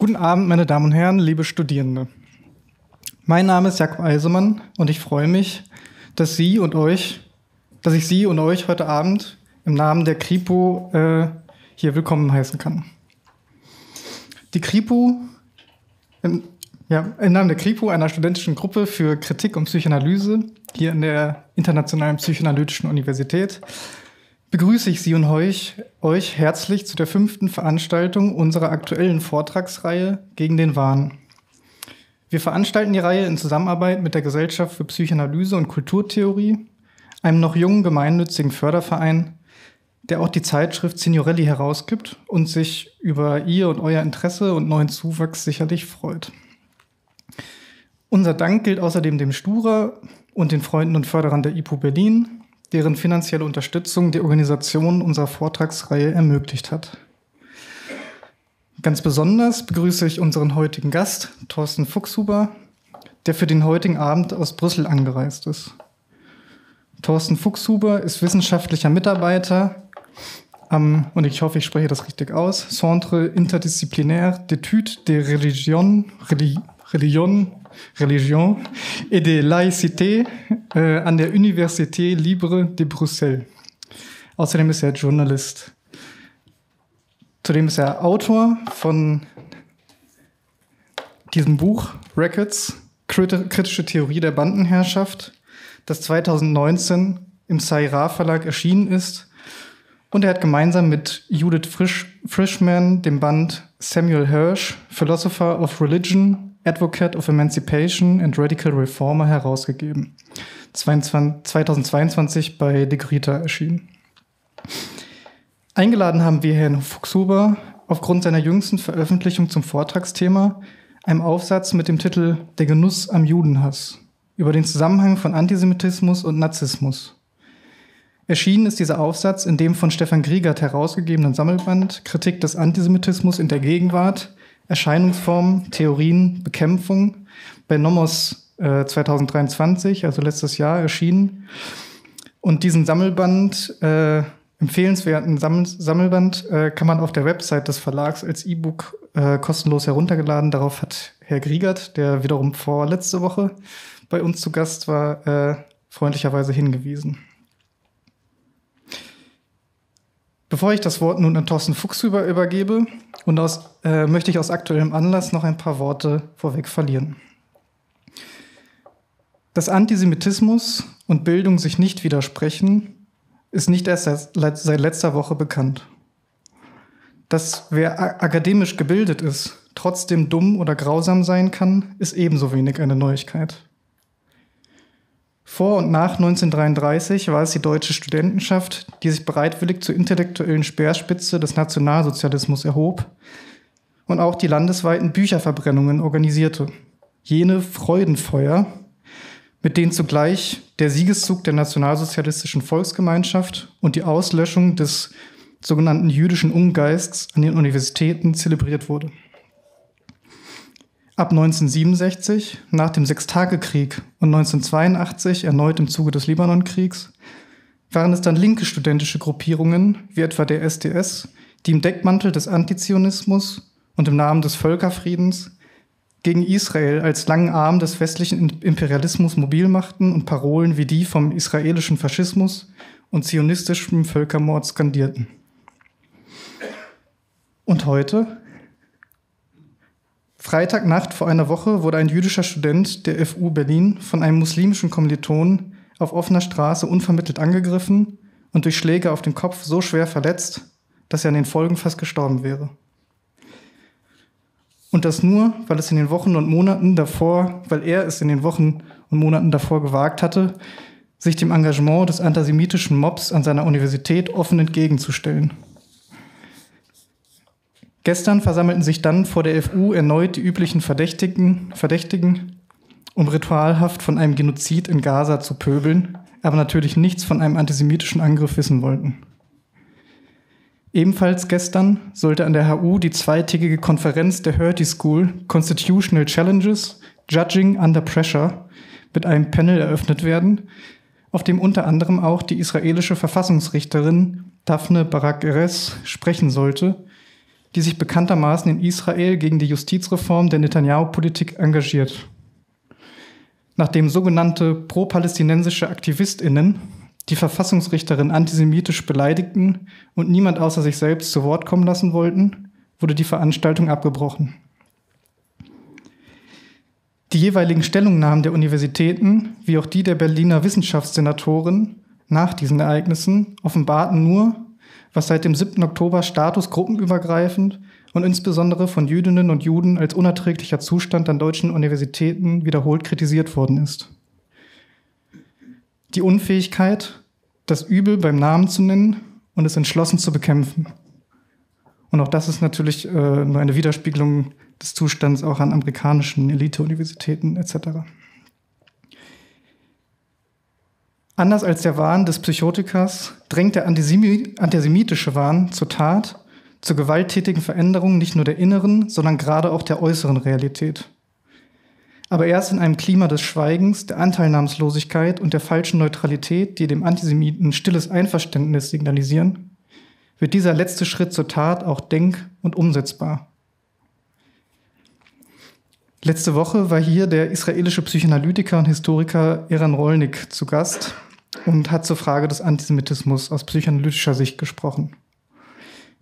Guten Abend, meine Damen und Herren, liebe Studierende. Mein Name ist Jakob Eisemann und ich freue mich, dass Sie und euch, dass ich Sie und euch heute Abend im Namen der Kripo äh, hier willkommen heißen kann. Die Kripo, im, ja, im Namen der Kripo, einer studentischen Gruppe für Kritik und Psychoanalyse hier in der Internationalen Psychoanalytischen Universität, begrüße ich Sie und euch, euch herzlich zu der fünften Veranstaltung unserer aktuellen Vortragsreihe gegen den Wahn. Wir veranstalten die Reihe in Zusammenarbeit mit der Gesellschaft für Psychoanalyse und Kulturtheorie, einem noch jungen gemeinnützigen Förderverein, der auch die Zeitschrift Signorelli herausgibt und sich über ihr und euer Interesse und neuen Zuwachs sicherlich freut. Unser Dank gilt außerdem dem Stura und den Freunden und Förderern der IPU Berlin, deren finanzielle Unterstützung die Organisation unserer Vortragsreihe ermöglicht hat. Ganz besonders begrüße ich unseren heutigen Gast, Thorsten Fuchshuber, der für den heutigen Abend aus Brüssel angereist ist. Thorsten Fuchshuber ist wissenschaftlicher Mitarbeiter am, und ich hoffe, ich spreche das richtig aus, Centre Interdisciplinaire d'études de Religion, Religion Religion et de Laïcité äh, euh, an der Université Libre de Bruxelles. Außerdem ist er Journalist. Zudem ist er Autor von diesem Buch Records, kritische Theorie der Bandenherrschaft, das 2019 im Saira Verlag erschienen ist. Und er hat gemeinsam mit Judith Frisch, Frischman dem Band Samuel Hirsch, Philosopher of Religion Advocate of Emancipation and Radical Reformer herausgegeben. 2022 bei De Grita erschienen. Eingeladen haben wir Herrn Fuchshuber aufgrund seiner jüngsten Veröffentlichung zum Vortragsthema, einem Aufsatz mit dem Titel Der Genuss am Judenhass über den Zusammenhang von Antisemitismus und Nazismus. Erschienen ist dieser Aufsatz in dem von Stefan Griegert herausgegebenen Sammelband Kritik des Antisemitismus in der Gegenwart Erscheinungsformen, Theorien, Bekämpfung bei Nomos äh, 2023, also letztes Jahr erschienen. Und diesen Sammelband, äh, empfehlenswerten Sammel Sammelband, äh, kann man auf der Website des Verlags als E-Book äh, kostenlos heruntergeladen. Darauf hat Herr Griegert, der wiederum vorletzte Woche bei uns zu Gast war, äh, freundlicherweise hingewiesen. Bevor ich das Wort nun an Thorsten Fuchs über, übergebe, und aus, äh, möchte ich aus aktuellem Anlass noch ein paar Worte vorweg verlieren. Dass Antisemitismus und Bildung sich nicht widersprechen, ist nicht erst seit letzter Woche bekannt. Dass wer akademisch gebildet ist, trotzdem dumm oder grausam sein kann, ist ebenso wenig eine Neuigkeit. Vor und nach 1933 war es die deutsche Studentenschaft, die sich bereitwillig zur intellektuellen Speerspitze des Nationalsozialismus erhob und auch die landesweiten Bücherverbrennungen organisierte. Jene Freudenfeuer, mit denen zugleich der Siegeszug der nationalsozialistischen Volksgemeinschaft und die Auslöschung des sogenannten jüdischen Ungeists an den Universitäten zelebriert wurde. Ab 1967, nach dem Sechstagekrieg und 1982 erneut im Zuge des Libanonkriegs, waren es dann linke studentische Gruppierungen, wie etwa der SDS, die im Deckmantel des Antizionismus und im Namen des Völkerfriedens gegen Israel als langen Arm des westlichen Imperialismus mobil machten und Parolen wie die vom israelischen Faschismus und zionistischem Völkermord skandierten. Und heute, Freitagnacht vor einer Woche wurde ein jüdischer Student der FU Berlin von einem muslimischen Kommilitonen auf offener Straße unvermittelt angegriffen und durch Schläge auf den Kopf so schwer verletzt, dass er an den Folgen fast gestorben wäre. Und das nur, weil es in den Wochen und Monaten davor, weil er es in den Wochen und Monaten davor gewagt hatte, sich dem Engagement des antisemitischen Mobs an seiner Universität offen entgegenzustellen. Gestern versammelten sich dann vor der FU erneut die üblichen Verdächtigen, Verdächtigen, um ritualhaft von einem Genozid in Gaza zu pöbeln, aber natürlich nichts von einem antisemitischen Angriff wissen wollten. Ebenfalls gestern sollte an der HU die zweitägige Konferenz der Hurty School Constitutional Challenges Judging Under Pressure mit einem Panel eröffnet werden, auf dem unter anderem auch die israelische Verfassungsrichterin Daphne Barak Erez sprechen sollte die sich bekanntermaßen in Israel gegen die Justizreform der Netanyahu-Politik engagiert. Nachdem sogenannte pro-palästinensische AktivistInnen die Verfassungsrichterin antisemitisch beleidigten und niemand außer sich selbst zu Wort kommen lassen wollten, wurde die Veranstaltung abgebrochen. Die jeweiligen Stellungnahmen der Universitäten, wie auch die der Berliner Wissenschaftssenatorin nach diesen Ereignissen, offenbarten nur, was seit dem 7. Oktober statusgruppenübergreifend und insbesondere von Jüdinnen und Juden als unerträglicher Zustand an deutschen Universitäten wiederholt kritisiert worden ist. Die Unfähigkeit, das Übel beim Namen zu nennen und es entschlossen zu bekämpfen. Und auch das ist natürlich äh, nur eine Widerspiegelung des Zustands auch an amerikanischen Elite-Universitäten etc. Anders als der Wahn des Psychotikers drängt der antisemitische Wahn zur Tat, zur gewalttätigen Veränderung nicht nur der inneren, sondern gerade auch der äußeren Realität. Aber erst in einem Klima des Schweigens, der Anteilnahmslosigkeit und der falschen Neutralität, die dem Antisemiten stilles Einverständnis signalisieren, wird dieser letzte Schritt zur Tat auch denk- und umsetzbar. Letzte Woche war hier der israelische Psychoanalytiker und Historiker Iran Rolnik zu Gast, und hat zur Frage des Antisemitismus aus psychoanalytischer Sicht gesprochen.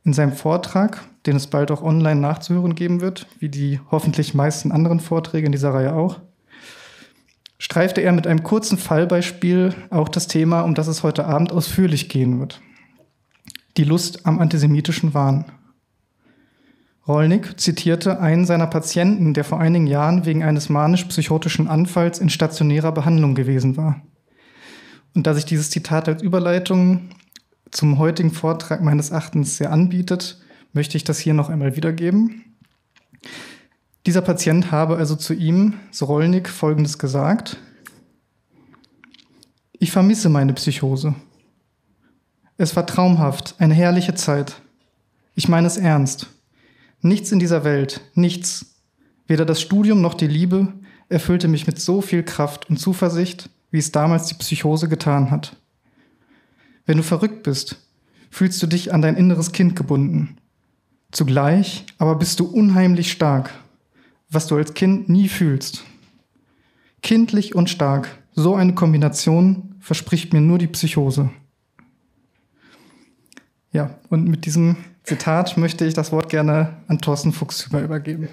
In seinem Vortrag, den es bald auch online nachzuhören geben wird, wie die hoffentlich meisten anderen Vorträge in dieser Reihe auch, streifte er mit einem kurzen Fallbeispiel auch das Thema, um das es heute Abend ausführlich gehen wird. Die Lust am antisemitischen Wahn. Rollnick zitierte einen seiner Patienten, der vor einigen Jahren wegen eines manisch-psychotischen Anfalls in stationärer Behandlung gewesen war. Und da sich dieses Zitat als Überleitung zum heutigen Vortrag meines Erachtens sehr anbietet, möchte ich das hier noch einmal wiedergeben. Dieser Patient habe also zu ihm, Sorolnik, folgendes gesagt. Ich vermisse meine Psychose. Es war traumhaft, eine herrliche Zeit. Ich meine es ernst. Nichts in dieser Welt, nichts, weder das Studium noch die Liebe, erfüllte mich mit so viel Kraft und Zuversicht, wie es damals die Psychose getan hat. Wenn du verrückt bist, fühlst du dich an dein inneres Kind gebunden. Zugleich aber bist du unheimlich stark, was du als Kind nie fühlst. Kindlich und stark, so eine Kombination verspricht mir nur die Psychose. Ja, und mit diesem Zitat möchte ich das Wort gerne an Thorsten Fuchs übergeben.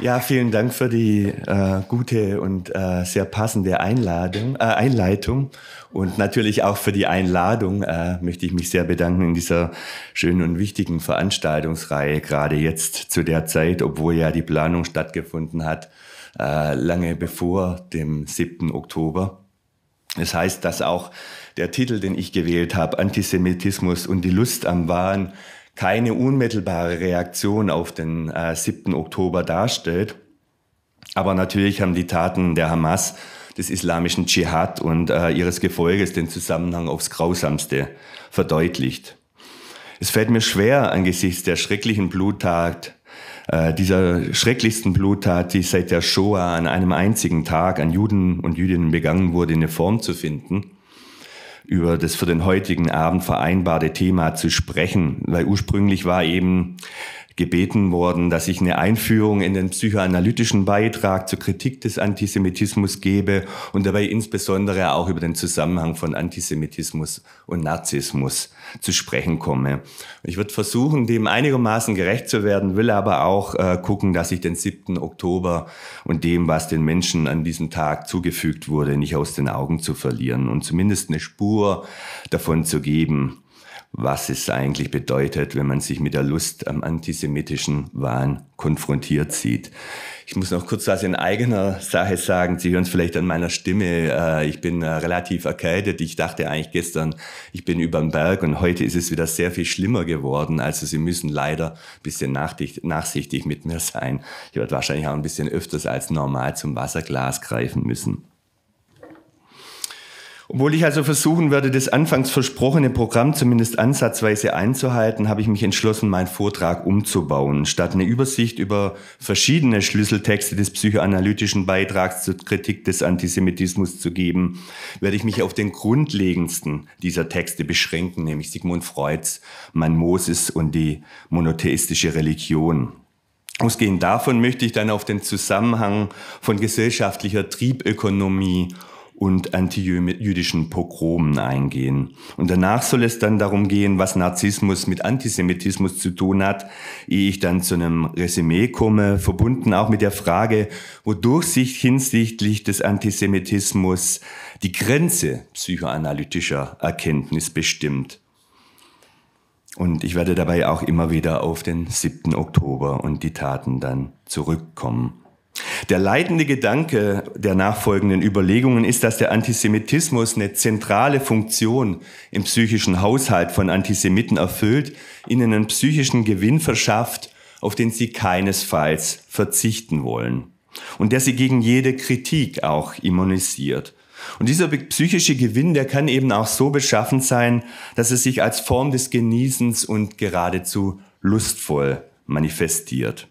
Ja, vielen Dank für die äh, gute und äh, sehr passende Einladung, äh, Einleitung und natürlich auch für die Einladung äh, möchte ich mich sehr bedanken in dieser schönen und wichtigen Veranstaltungsreihe, gerade jetzt zu der Zeit, obwohl ja die Planung stattgefunden hat, äh, lange bevor dem 7. Oktober. Das heißt, dass auch der Titel, den ich gewählt habe, Antisemitismus und die Lust am Wahn, keine unmittelbare Reaktion auf den äh, 7. Oktober darstellt. Aber natürlich haben die Taten der Hamas, des islamischen Dschihad und äh, ihres Gefolges den Zusammenhang aufs Grausamste verdeutlicht. Es fällt mir schwer angesichts der schrecklichen Bluttat, äh, dieser schrecklichsten Bluttat, die seit der Shoah an einem einzigen Tag an Juden und Jüdinnen begangen wurde, eine Form zu finden über das für den heutigen Abend vereinbarte Thema zu sprechen, weil ursprünglich war eben gebeten worden, dass ich eine Einführung in den psychoanalytischen Beitrag zur Kritik des Antisemitismus gebe und dabei insbesondere auch über den Zusammenhang von Antisemitismus und Narzissmus zu sprechen komme. Ich würde versuchen, dem einigermaßen gerecht zu werden, will aber auch äh, gucken, dass ich den 7. Oktober und dem, was den Menschen an diesem Tag zugefügt wurde, nicht aus den Augen zu verlieren und zumindest eine Spur davon zu geben was es eigentlich bedeutet, wenn man sich mit der Lust am antisemitischen Wahn konfrontiert sieht. Ich muss noch kurz was in eigener Sache sagen. Sie hören es vielleicht an meiner Stimme. Äh, ich bin äh, relativ erkältet. Ich dachte eigentlich gestern, ich bin überm Berg und heute ist es wieder sehr viel schlimmer geworden. Also Sie müssen leider ein bisschen nachsichtig mit mir sein. Ich werde wahrscheinlich auch ein bisschen öfters als normal zum Wasserglas greifen müssen. Obwohl ich also versuchen werde, das anfangs versprochene Programm zumindest ansatzweise einzuhalten, habe ich mich entschlossen, meinen Vortrag umzubauen. Statt eine Übersicht über verschiedene Schlüsseltexte des psychoanalytischen Beitrags zur Kritik des Antisemitismus zu geben, werde ich mich auf den grundlegendsten dieser Texte beschränken, nämlich Sigmund Freuds Mann Moses und die monotheistische Religion. Ausgehend davon möchte ich dann auf den Zusammenhang von gesellschaftlicher Triebökonomie und antijüdischen Pogromen eingehen. Und danach soll es dann darum gehen, was Narzissmus mit Antisemitismus zu tun hat, ehe ich dann zu einem Resümee komme, verbunden auch mit der Frage, wodurch sich hinsichtlich des Antisemitismus die Grenze psychoanalytischer Erkenntnis bestimmt. Und ich werde dabei auch immer wieder auf den 7. Oktober und die Taten dann zurückkommen. Der leitende Gedanke der nachfolgenden Überlegungen ist, dass der Antisemitismus eine zentrale Funktion im psychischen Haushalt von Antisemiten erfüllt, ihnen einen psychischen Gewinn verschafft, auf den sie keinesfalls verzichten wollen und der sie gegen jede Kritik auch immunisiert. Und dieser psychische Gewinn, der kann eben auch so beschaffen sein, dass es sich als Form des Genießens und geradezu lustvoll manifestiert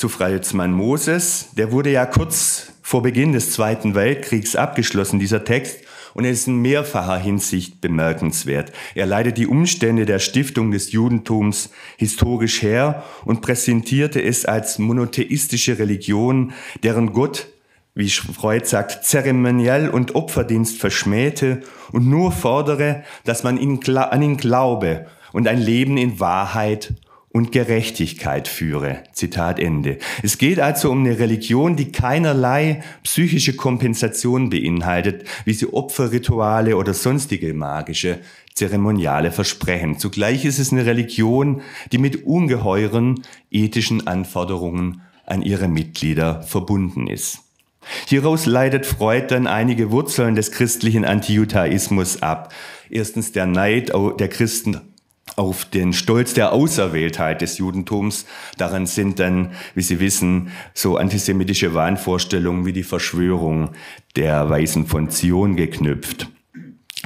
zu Frelsmann Moses. Der wurde ja kurz vor Beginn des Zweiten Weltkriegs abgeschlossen, dieser Text, und er ist in mehrfacher Hinsicht bemerkenswert. Er leitet die Umstände der Stiftung des Judentums historisch her und präsentierte es als monotheistische Religion, deren Gott, wie Freud sagt, zeremoniell und Opferdienst verschmähte und nur fordere, dass man an ihn glaube und ein Leben in Wahrheit und Gerechtigkeit führe. Zitat Ende. Es geht also um eine Religion, die keinerlei psychische Kompensation beinhaltet, wie sie Opferrituale oder sonstige magische Zeremoniale versprechen. Zugleich ist es eine Religion, die mit ungeheuren ethischen Anforderungen an ihre Mitglieder verbunden ist. Hieraus leitet Freud dann einige Wurzeln des christlichen Antijudaismus ab. Erstens der Neid der Christen auf den Stolz der Auserwähltheit des Judentums. Daran sind dann, wie Sie wissen, so antisemitische Wahnvorstellungen wie die Verschwörung der Weisen von Zion geknüpft.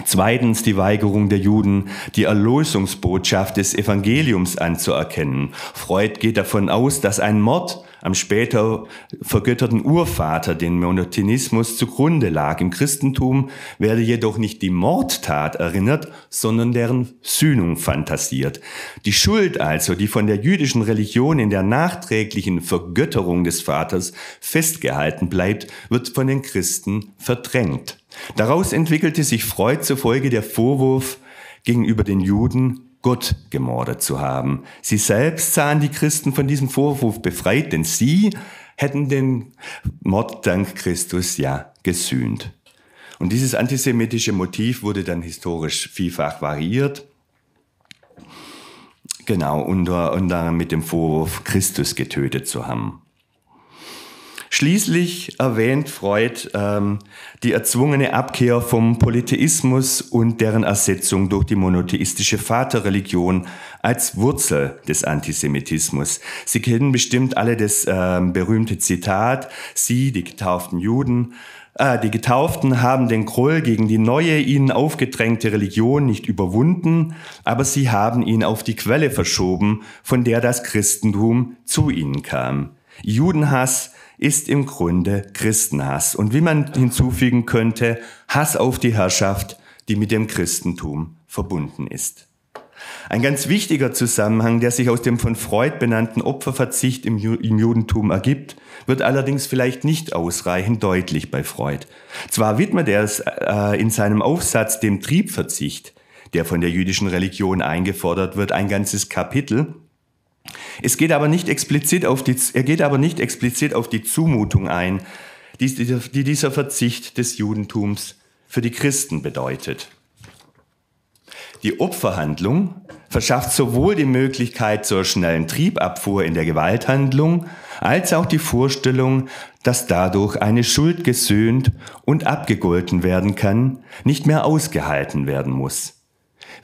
Zweitens die Weigerung der Juden, die Erlösungsbotschaft des Evangeliums anzuerkennen. Freud geht davon aus, dass ein Mord am später vergötterten Urvater, den Monotinismus zugrunde lag. Im Christentum werde jedoch nicht die Mordtat erinnert, sondern deren Sühnung fantasiert. Die Schuld also, die von der jüdischen Religion in der nachträglichen Vergötterung des Vaters festgehalten bleibt, wird von den Christen verdrängt. Daraus entwickelte sich Freud zufolge der Vorwurf gegenüber den Juden, Gott gemordet zu haben. Sie selbst sahen die Christen von diesem Vorwurf befreit, denn sie hätten den Mord dank Christus ja gesühnt. Und dieses antisemitische Motiv wurde dann historisch vielfach variiert. Genau, unter anderem mit dem Vorwurf, Christus getötet zu haben. Schließlich erwähnt Freud ähm, die erzwungene Abkehr vom Polytheismus und deren Ersetzung durch die monotheistische Vaterreligion als Wurzel des Antisemitismus. Sie kennen bestimmt alle das ähm, berühmte Zitat, Sie, die getauften Juden, äh, die Getauften haben den Groll gegen die neue ihnen aufgedrängte Religion nicht überwunden, aber sie haben ihn auf die Quelle verschoben, von der das Christentum zu ihnen kam. Judenhass ist im Grunde Christenhass und wie man hinzufügen könnte, Hass auf die Herrschaft, die mit dem Christentum verbunden ist. Ein ganz wichtiger Zusammenhang, der sich aus dem von Freud benannten Opferverzicht im, Judentum ergibt, wird allerdings vielleicht nicht ausreichend deutlich bei Freud. Zwar widmet er es äh, in seinem Aufsatz dem Triebverzicht, der von der jüdischen Religion eingefordert wird, ein ganzes Kapitel, es geht aber nicht explizit auf die, er geht aber nicht explizit auf die Zumutung ein, die, die dieser Verzicht des Judentums für die Christen bedeutet. Die Opferhandlung verschafft sowohl die Möglichkeit zur schnellen Triebabfuhr in der Gewalthandlung als auch die Vorstellung, dass dadurch eine Schuld gesöhnt und abgegolten werden kann, nicht mehr ausgehalten werden muss.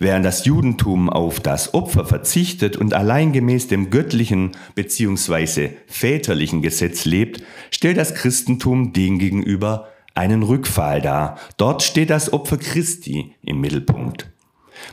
Während das Judentum auf das Opfer verzichtet und allein gemäß dem göttlichen bzw. väterlichen Gesetz lebt, stellt das Christentum demgegenüber einen Rückfall dar. Dort steht das Opfer Christi im Mittelpunkt.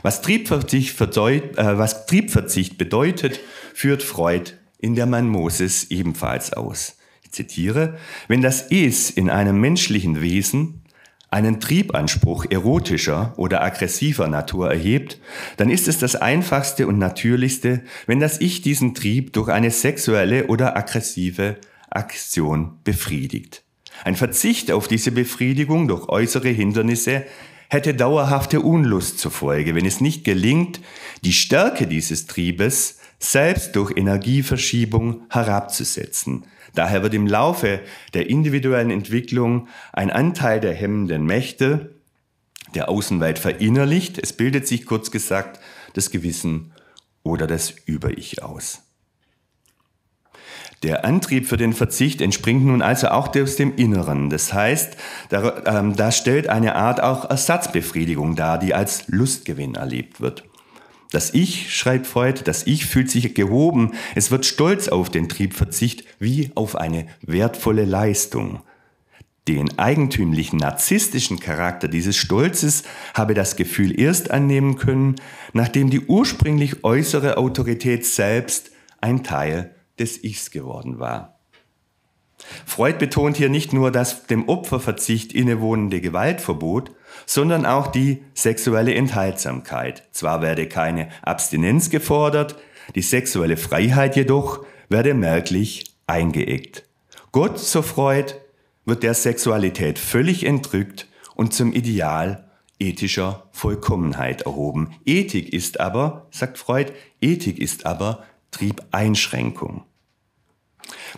Was Triebverzicht, äh, was Triebverzicht bedeutet, führt Freud in der Mann Moses ebenfalls aus. Ich zitiere, wenn das Es in einem menschlichen Wesen einen Triebanspruch erotischer oder aggressiver Natur erhebt, dann ist es das Einfachste und Natürlichste, wenn das Ich diesen Trieb durch eine sexuelle oder aggressive Aktion befriedigt. Ein Verzicht auf diese Befriedigung durch äußere Hindernisse hätte dauerhafte Unlust zur Folge, wenn es nicht gelingt, die Stärke dieses Triebes selbst durch Energieverschiebung herabzusetzen – Daher wird im Laufe der individuellen Entwicklung ein Anteil der hemmenden Mächte der Außenwelt verinnerlicht. Es bildet sich kurz gesagt das Gewissen oder das Über-Ich aus. Der Antrieb für den Verzicht entspringt nun also auch aus dem Inneren. Das heißt, da, ähm, da stellt eine Art auch Ersatzbefriedigung dar, die als Lustgewinn erlebt wird. Das Ich, schreibt Freud, das Ich fühlt sich gehoben. Es wird stolz auf den Triebverzicht wie auf eine wertvolle Leistung. Den eigentümlichen narzisstischen Charakter dieses Stolzes habe das Gefühl erst annehmen können, nachdem die ursprünglich äußere Autorität selbst ein Teil des Ichs geworden war. Freud betont hier nicht nur das dem Opferverzicht innewohnende Gewaltverbot, sondern auch die sexuelle Enthaltsamkeit. Zwar werde keine Abstinenz gefordert, die sexuelle Freiheit jedoch werde merklich eingeeckt. Gott, so Freud, wird der Sexualität völlig entrückt und zum Ideal ethischer Vollkommenheit erhoben. Ethik ist aber, sagt Freud, Ethik ist aber Triebeinschränkung.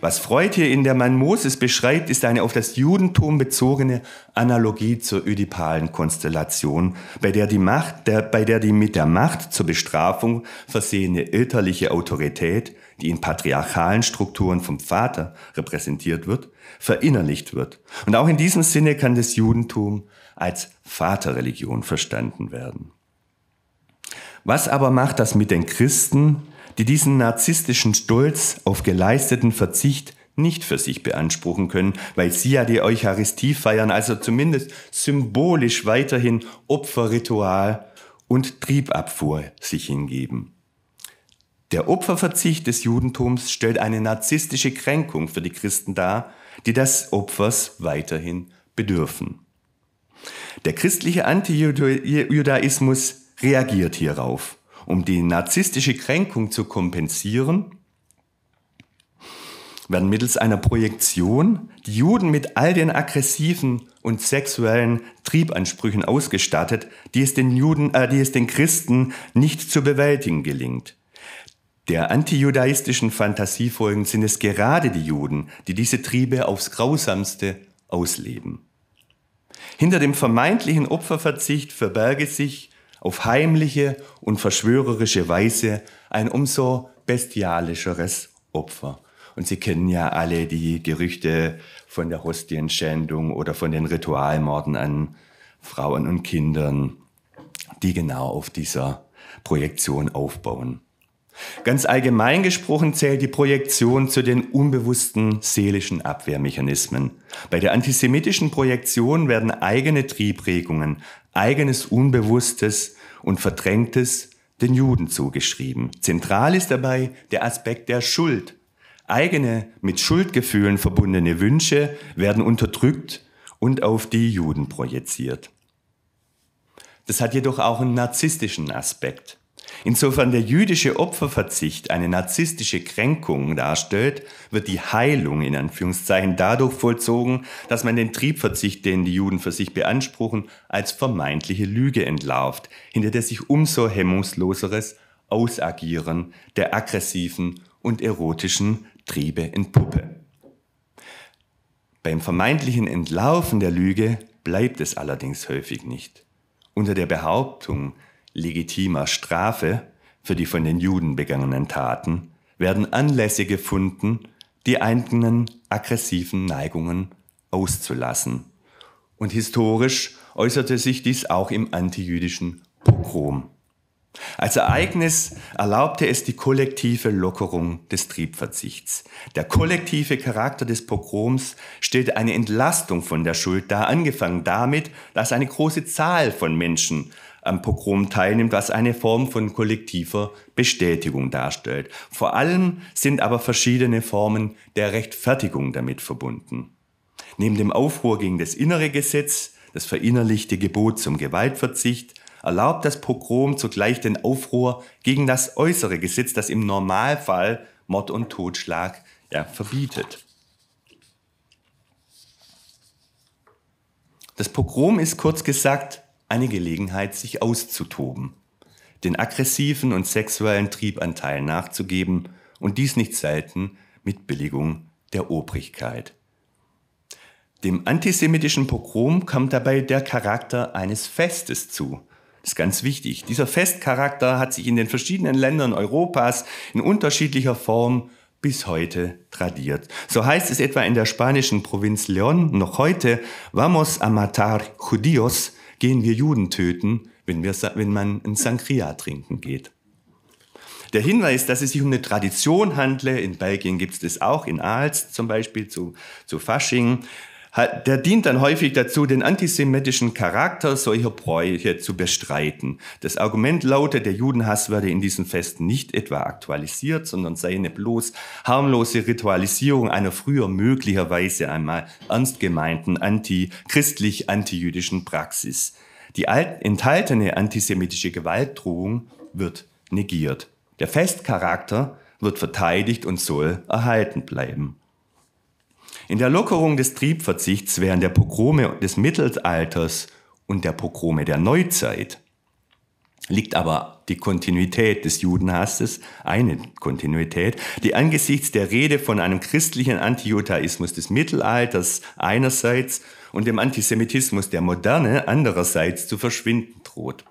Was Freud hier in der Mann Moses beschreibt, ist eine auf das Judentum bezogene Analogie zur ödipalen Konstellation, bei der die Macht, der, bei der die mit der Macht zur Bestrafung versehene elterliche Autorität, die in patriarchalen Strukturen vom Vater repräsentiert wird, verinnerlicht wird. Und auch in diesem Sinne kann das Judentum als Vaterreligion verstanden werden. Was aber macht das mit den Christen, die diesen narzisstischen Stolz auf geleisteten Verzicht nicht für sich beanspruchen können, weil sie ja die Eucharistie feiern, also zumindest symbolisch weiterhin Opferritual und Triebabfuhr sich hingeben. Der Opferverzicht des Judentums stellt eine narzisstische Kränkung für die Christen dar, die des Opfers weiterhin bedürfen. Der christliche Antijudaismus reagiert hierauf. Um die narzisstische Kränkung zu kompensieren, werden mittels einer Projektion die Juden mit all den aggressiven und sexuellen Triebansprüchen ausgestattet, die es den Juden, äh, die es den Christen nicht zu bewältigen gelingt. Der antijudaistischen Fantasie folgend sind es gerade die Juden, die diese Triebe aufs grausamste ausleben. Hinter dem vermeintlichen Opferverzicht verberge sich auf heimliche und verschwörerische Weise ein umso bestialischeres Opfer. Und Sie kennen ja alle die Gerüchte von der Hostienschändung oder von den Ritualmorden an Frauen und Kindern, die genau auf dieser Projektion aufbauen. Ganz allgemein gesprochen zählt die Projektion zu den unbewussten seelischen Abwehrmechanismen. Bei der antisemitischen Projektion werden eigene Triebregungen eigenes Unbewusstes und Verdrängtes den Juden zugeschrieben. Zentral ist dabei der Aspekt der Schuld. Eigene mit Schuldgefühlen verbundene Wünsche werden unterdrückt und auf die Juden projiziert. Das hat jedoch auch einen narzisstischen Aspekt. Insofern der jüdische Opferverzicht eine narzisstische Kränkung darstellt, wird die Heilung in Anführungszeichen dadurch vollzogen, dass man den Triebverzicht, den die Juden für sich beanspruchen, als vermeintliche Lüge entlarvt, hinter der sich umso hemmungsloseres Ausagieren der aggressiven und erotischen Triebe entpuppe. Beim vermeintlichen Entlaufen der Lüge bleibt es allerdings häufig nicht. Unter der Behauptung, legitimer Strafe für die von den Juden begangenen Taten werden Anlässe gefunden, die eigenen aggressiven Neigungen auszulassen. Und historisch äußerte sich dies auch im antijüdischen Pogrom. Als Ereignis erlaubte es die kollektive Lockerung des Triebverzichts. Der kollektive Charakter des Pogroms stellte eine Entlastung von der Schuld dar, angefangen damit, dass eine große Zahl von Menschen am Pogrom teilnimmt, was eine Form von kollektiver Bestätigung darstellt. Vor allem sind aber verschiedene Formen der Rechtfertigung damit verbunden. Neben dem Aufruhr gegen das innere Gesetz, das verinnerlichte Gebot zum Gewaltverzicht, erlaubt das Pogrom zugleich den Aufruhr gegen das äußere Gesetz, das im Normalfall Mord und Totschlag ja, verbietet. Das Pogrom ist kurz gesagt eine Gelegenheit, sich auszutoben, den aggressiven und sexuellen Triebanteilen nachzugeben und dies nicht selten mit Billigung der Obrigkeit. Dem antisemitischen Pogrom kommt dabei der Charakter eines Festes zu. Das ist ganz wichtig. Dieser Festcharakter hat sich in den verschiedenen Ländern Europas in unterschiedlicher Form bis heute tradiert. So heißt es etwa in der spanischen Provinz León noch heute, Vamos a matar judíos, gehen wir Juden töten, wenn, wir, wenn man ein Sangria trinken geht. Der Hinweis, dass es sich um eine Tradition handle, in Belgien gibt es das auch, in Aals zum Beispiel zu, zu Fasching, der dient dann häufig dazu, den antisemitischen Charakter solcher Bräuche zu bestreiten. Das Argument lautet, der Judenhass werde in diesen Festen nicht etwa aktualisiert, sondern sei eine bloß harmlose Ritualisierung einer früher möglicherweise einmal ernst gemeinten anti-christlich-antijüdischen Praxis. Die enthaltene antisemitische Gewaltdrohung wird negiert. Der Festcharakter wird verteidigt und soll erhalten bleiben. In der Lockerung des Triebverzichts während der Pogrome des Mittelalters und der Pogrome der Neuzeit liegt aber die Kontinuität des Judenhasses, eine Kontinuität, die angesichts der Rede von einem christlichen Antijudaismus des Mittelalters einerseits und dem Antisemitismus der Moderne andererseits zu verschwinden droht.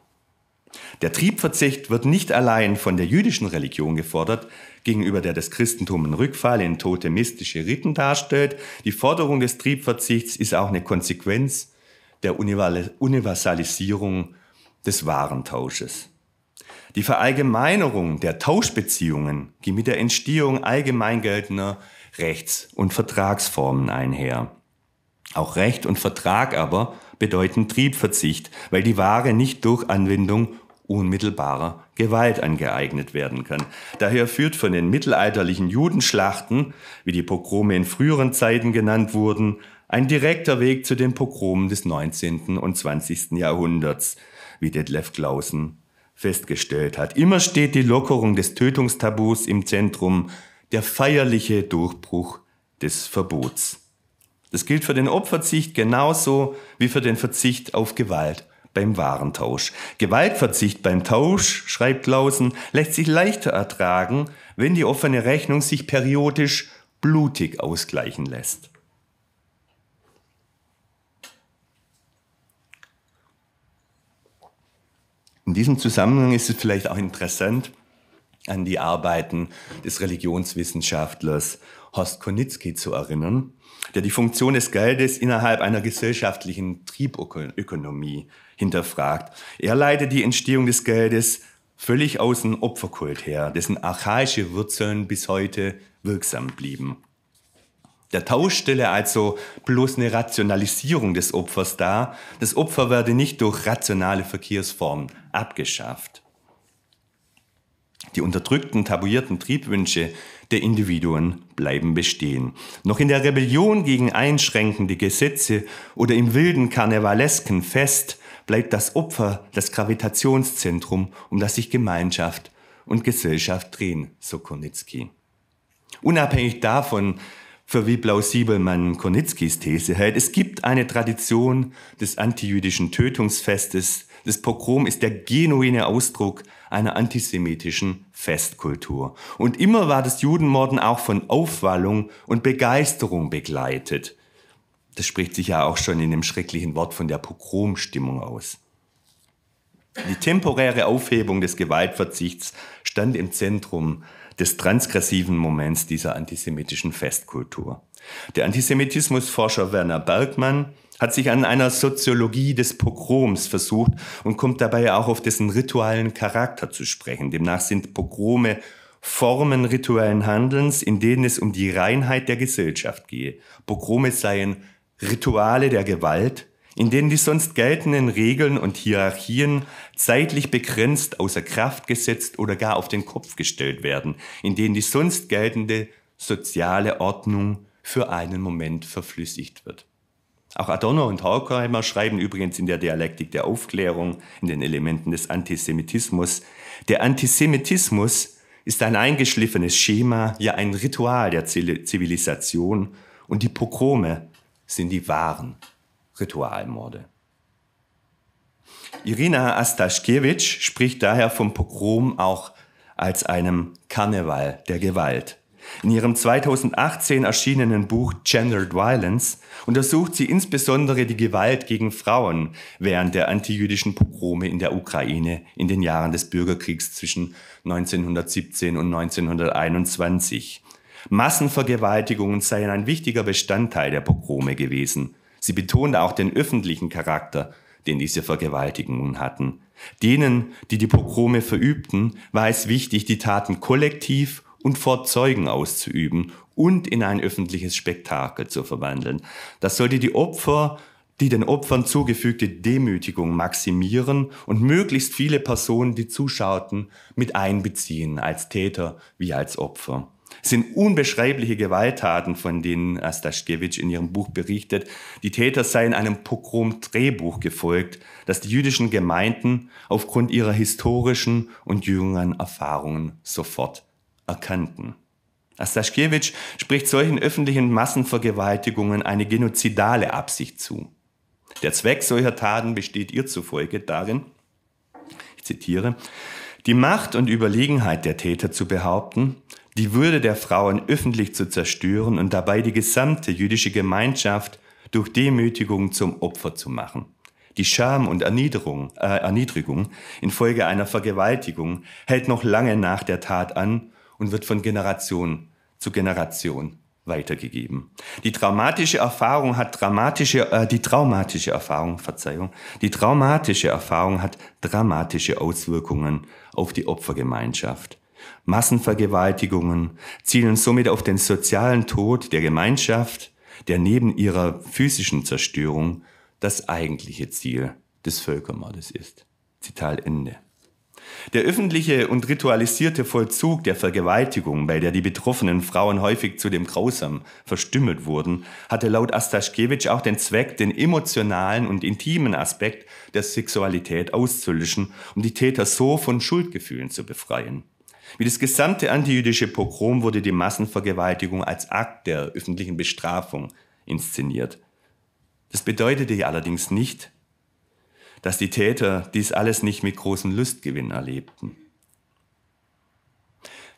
Der Triebverzicht wird nicht allein von der jüdischen Religion gefordert, gegenüber der das Christentum einen Rückfall in totemistische Riten darstellt. Die Forderung des Triebverzichts ist auch eine Konsequenz der Universalisierung des Warentausches. Die Verallgemeinerung der Tauschbeziehungen ging mit der Entstehung allgemein geltender Rechts- und Vertragsformen einher. Auch Recht und Vertrag aber bedeuten Triebverzicht, weil die Ware nicht durch Anwendung unmittelbarer Gewalt angeeignet werden kann. Daher führt von den mittelalterlichen Judenschlachten, wie die Pogrome in früheren Zeiten genannt wurden, ein direkter Weg zu den Pogromen des 19. und 20. Jahrhunderts, wie Detlef Clausen festgestellt hat. Immer steht die Lockerung des Tötungstabus im Zentrum, der feierliche Durchbruch des Verbots. Das gilt für den Opferzicht genauso wie für den Verzicht auf Gewalt beim Warentausch. Gewaltverzicht beim Tausch, schreibt Clausen, lässt sich leichter ertragen, wenn die offene Rechnung sich periodisch blutig ausgleichen lässt. In diesem Zusammenhang ist es vielleicht auch interessant, an die Arbeiten des Religionswissenschaftlers Horst Konitzky zu erinnern, der die Funktion des Geldes innerhalb einer gesellschaftlichen Triebökonomie hinterfragt. Er leitet die Entstehung des Geldes völlig aus dem Opferkult her, dessen archaische Wurzeln bis heute wirksam blieben. Der Tausch stelle also bloß eine Rationalisierung des Opfers dar. Das Opfer werde nicht durch rationale Verkehrsformen abgeschafft. Die unterdrückten, tabuierten Triebwünsche der Individuen bleiben bestehen. Noch in der Rebellion gegen einschränkende Gesetze oder im wilden karnevalesken Fest bleibt das Opfer das Gravitationszentrum, um das sich Gemeinschaft und Gesellschaft drehen, so Konitzky. Unabhängig davon, für wie plausibel man Konitzkis These hält, es gibt eine Tradition des antijüdischen Tötungsfestes, das Pogrom ist der genuine Ausdruck einer antisemitischen Festkultur. Und immer war das Judenmorden auch von Aufwallung und Begeisterung begleitet. Das spricht sich ja auch schon in dem schrecklichen Wort von der Pogromstimmung aus. Die temporäre Aufhebung des Gewaltverzichts stand im Zentrum des transgressiven Moments dieser antisemitischen Festkultur. Der Antisemitismusforscher Werner Bergmann hat sich an einer Soziologie des Pogroms versucht und kommt dabei auch auf dessen ritualen Charakter zu sprechen. Demnach sind Pogrome Formen rituellen Handelns, in denen es um die Reinheit der Gesellschaft gehe. Pogrome seien Rituale der Gewalt, in denen die sonst geltenden Regeln und Hierarchien zeitlich begrenzt außer Kraft gesetzt oder gar auf den Kopf gestellt werden, in denen die sonst geltende soziale Ordnung für einen Moment verflüssigt wird. Auch Adorno und Horkheimer schreiben übrigens in der Dialektik der Aufklärung, in den Elementen des Antisemitismus, der Antisemitismus ist ein eingeschliffenes Schema, ja ein Ritual der Zivilisation und die Pogrome sind die wahren Ritualmorde. Irina Astaschkewitsch spricht daher vom Pogrom auch als einem Karneval der Gewalt. In ihrem 2018 erschienenen Buch Gendered Violence untersucht sie insbesondere die Gewalt gegen Frauen während der antijüdischen Pogrome in der Ukraine in den Jahren des Bürgerkriegs zwischen 1917 und 1921. Massenvergewaltigungen seien ein wichtiger Bestandteil der Pogrome gewesen. Sie betonte auch den öffentlichen Charakter, den diese Vergewaltigungen hatten. Denen, die die Pogrome verübten, war es wichtig, die Taten kollektiv und vor Zeugen auszuüben und in ein öffentliches Spektakel zu verwandeln. Das sollte die Opfer die den Opfern zugefügte Demütigung maximieren und möglichst viele Personen, die zuschauten, mit einbeziehen, als Täter wie als Opfer. Es sind unbeschreibliche Gewalttaten, von denen Astaschkewitsch in ihrem Buch berichtet. Die Täter seien einem Pogrom-Drehbuch gefolgt, das die jüdischen Gemeinden aufgrund ihrer historischen und jüngeren Erfahrungen sofort erkannten. Astaschkewitsch spricht solchen öffentlichen Massenvergewaltigungen eine genozidale Absicht zu. Der Zweck solcher Taten besteht ihr zufolge darin, ich zitiere, die Macht und Überlegenheit der Täter zu behaupten, die Würde der Frauen öffentlich zu zerstören und dabei die gesamte jüdische Gemeinschaft durch Demütigung zum Opfer zu machen. Die Scham und Erniedrigung, äh, Erniedrigung infolge einer Vergewaltigung hält noch lange nach der Tat an und wird von Generation zu Generation weitergegeben. Die traumatische Erfahrung hat dramatische, äh, die traumatische Erfahrung, Verzeihung, die traumatische Erfahrung hat dramatische Auswirkungen auf die Opfergemeinschaft. Massenvergewaltigungen zielen somit auf den sozialen Tod der Gemeinschaft, der neben ihrer physischen Zerstörung das eigentliche Ziel des Völkermordes ist. Zitat Ende. Der öffentliche und ritualisierte Vollzug der Vergewaltigung, bei der die betroffenen Frauen häufig zu dem Grausam verstümmelt wurden, hatte laut Astaschkewitsch auch den Zweck, den emotionalen und intimen Aspekt der Sexualität auszulöschen, um die Täter so von Schuldgefühlen zu befreien. Wie das gesamte antijüdische Pogrom wurde die Massenvergewaltigung als Akt der öffentlichen Bestrafung inszeniert. Das bedeutete allerdings nicht, dass die Täter dies alles nicht mit großem Lustgewinn erlebten.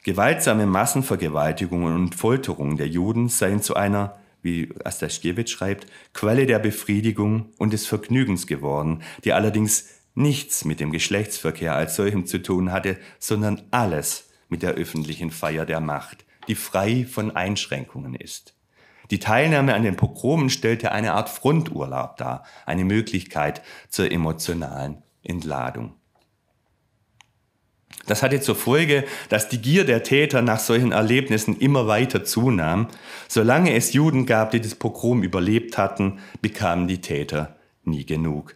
Gewaltsame Massenvergewaltigungen und Folterungen der Juden seien zu einer, wie Astaschkiewicz schreibt, Quelle der Befriedigung und des Vergnügens geworden, die allerdings nichts mit dem Geschlechtsverkehr als solchem zu tun hatte, sondern alles mit der öffentlichen Feier der Macht, die frei von Einschränkungen ist. Die Teilnahme an den Pogromen stellte eine Art Fronturlaub dar, eine Möglichkeit zur emotionalen Entladung. Das hatte zur Folge, dass die Gier der Täter nach solchen Erlebnissen immer weiter zunahm. Solange es Juden gab, die das Pogrom überlebt hatten, bekamen die Täter nie genug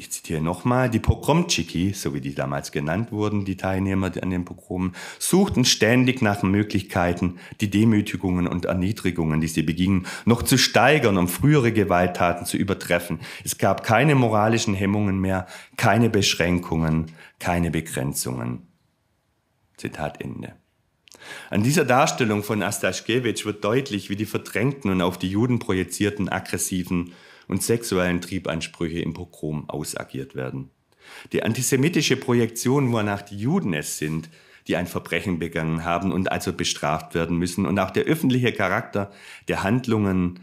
ich zitiere nochmal, die Pogromtschiki, so wie die damals genannt wurden, die Teilnehmer an den Pogromen, suchten ständig nach Möglichkeiten, die Demütigungen und Erniedrigungen, die sie begingen, noch zu steigern, um frühere Gewalttaten zu übertreffen. Es gab keine moralischen Hemmungen mehr, keine Beschränkungen, keine Begrenzungen. Zitat Ende. An dieser Darstellung von Astashkevich wird deutlich, wie die verdrängten und auf die Juden projizierten aggressiven und sexuellen Triebansprüche im Pogrom ausagiert werden. Die antisemitische Projektion, wonach die Juden es sind, die ein Verbrechen begangen haben und also bestraft werden müssen, und auch der öffentliche Charakter der Handlungen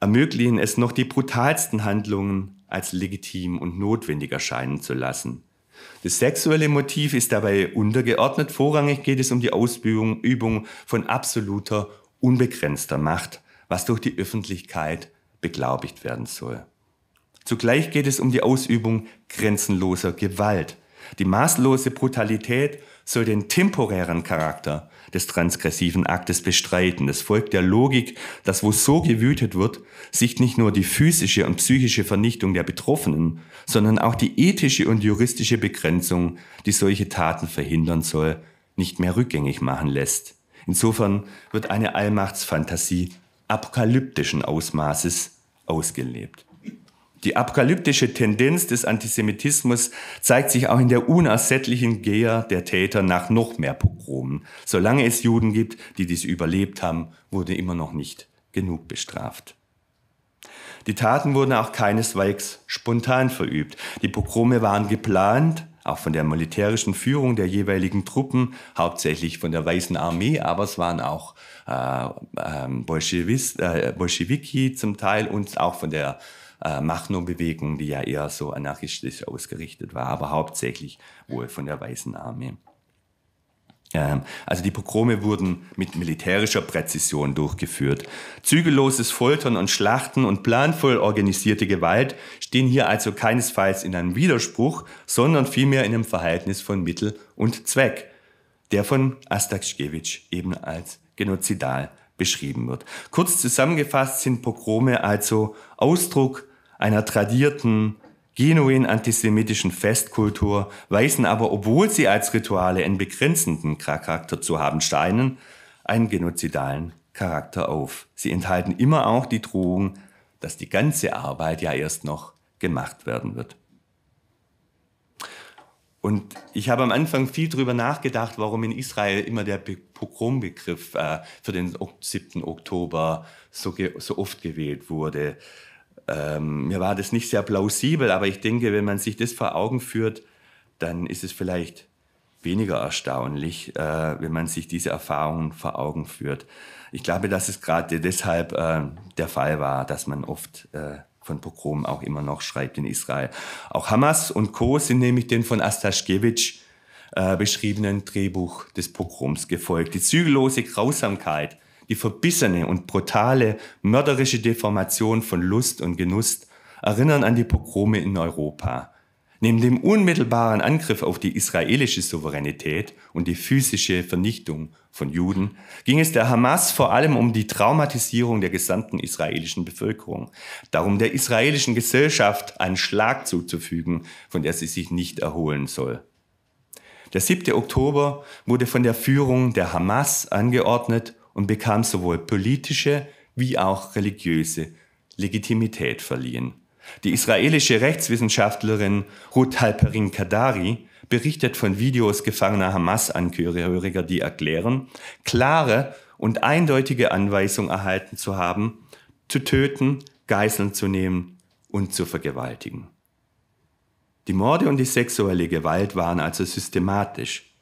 ermöglichen es noch die brutalsten Handlungen als legitim und notwendig erscheinen zu lassen. Das sexuelle Motiv ist dabei untergeordnet. Vorrangig geht es um die Ausübung von absoluter, unbegrenzter Macht, was durch die Öffentlichkeit beglaubigt werden soll. Zugleich geht es um die Ausübung grenzenloser Gewalt. Die maßlose Brutalität soll den temporären Charakter des transgressiven Aktes bestreiten. Es folgt der Logik, dass wo so gewütet wird, sich nicht nur die physische und psychische Vernichtung der Betroffenen, sondern auch die ethische und juristische Begrenzung, die solche Taten verhindern soll, nicht mehr rückgängig machen lässt. Insofern wird eine Allmachtsfantasie apokalyptischen Ausmaßes ausgelebt. Die apokalyptische Tendenz des Antisemitismus zeigt sich auch in der unersättlichen Gier der Täter nach noch mehr Pogromen. Solange es Juden gibt, die dies überlebt haben, wurde immer noch nicht genug bestraft. Die Taten wurden auch keineswegs spontan verübt. Die Pogrome waren geplant, auch von der militärischen Führung der jeweiligen Truppen, hauptsächlich von der Weißen Armee, aber es waren auch äh, ähm, Bolschewis, äh, Bolschewiki zum Teil und auch von der äh, Machno-Bewegung, die ja eher so anarchistisch ausgerichtet war, aber hauptsächlich wohl von der Weißen Armee. Ähm, also die Pogrome wurden mit militärischer Präzision durchgeführt. Zügelloses Foltern und Schlachten und planvoll organisierte Gewalt stehen hier also keinesfalls in einem Widerspruch, sondern vielmehr in einem Verhältnis von Mittel und Zweck, der von Astaxkewitsch eben als genozidal beschrieben wird. Kurz zusammengefasst sind Pogrome also Ausdruck einer tradierten, genuin antisemitischen Festkultur, weisen aber, obwohl sie als Rituale einen begrenzenden Charakter zu haben scheinen, einen genozidalen Charakter auf. Sie enthalten immer auch die Drohung, dass die ganze Arbeit ja erst noch gemacht werden wird. Und ich habe am Anfang viel darüber nachgedacht, warum in Israel immer der Be Pogrombegriff äh, für den 7. Oktober so, so oft gewählt wurde. Ähm, mir war das nicht sehr plausibel, aber ich denke, wenn man sich das vor Augen führt, dann ist es vielleicht weniger erstaunlich, äh, wenn man sich diese Erfahrungen vor Augen führt. Ich glaube, dass es gerade deshalb äh, der Fall war, dass man oft äh, von Pogrom auch immer noch schreibt in Israel. Auch Hamas und Co. sind nämlich den von Astaschkewitsch äh, beschriebenen Drehbuch des Pogroms gefolgt. Die zügellose Grausamkeit, die verbissene und brutale, mörderische Deformation von Lust und Genuss erinnern an die Pogrome in Europa. Neben dem unmittelbaren Angriff auf die israelische Souveränität und die physische Vernichtung von Juden ging es der Hamas vor allem um die Traumatisierung der gesamten israelischen Bevölkerung, darum der israelischen Gesellschaft einen Schlag zuzufügen, von der sie sich nicht erholen soll. Der 7. Oktober wurde von der Führung der Hamas angeordnet und bekam sowohl politische wie auch religiöse Legitimität verliehen. Die israelische Rechtswissenschaftlerin Ruth Halperin Kadari berichtet von Videos gefangener Hamas-Angehöriger, die erklären, klare und eindeutige Anweisungen erhalten zu haben, zu töten, Geiseln zu nehmen und zu vergewaltigen. Die Morde und die sexuelle Gewalt waren also systematisch.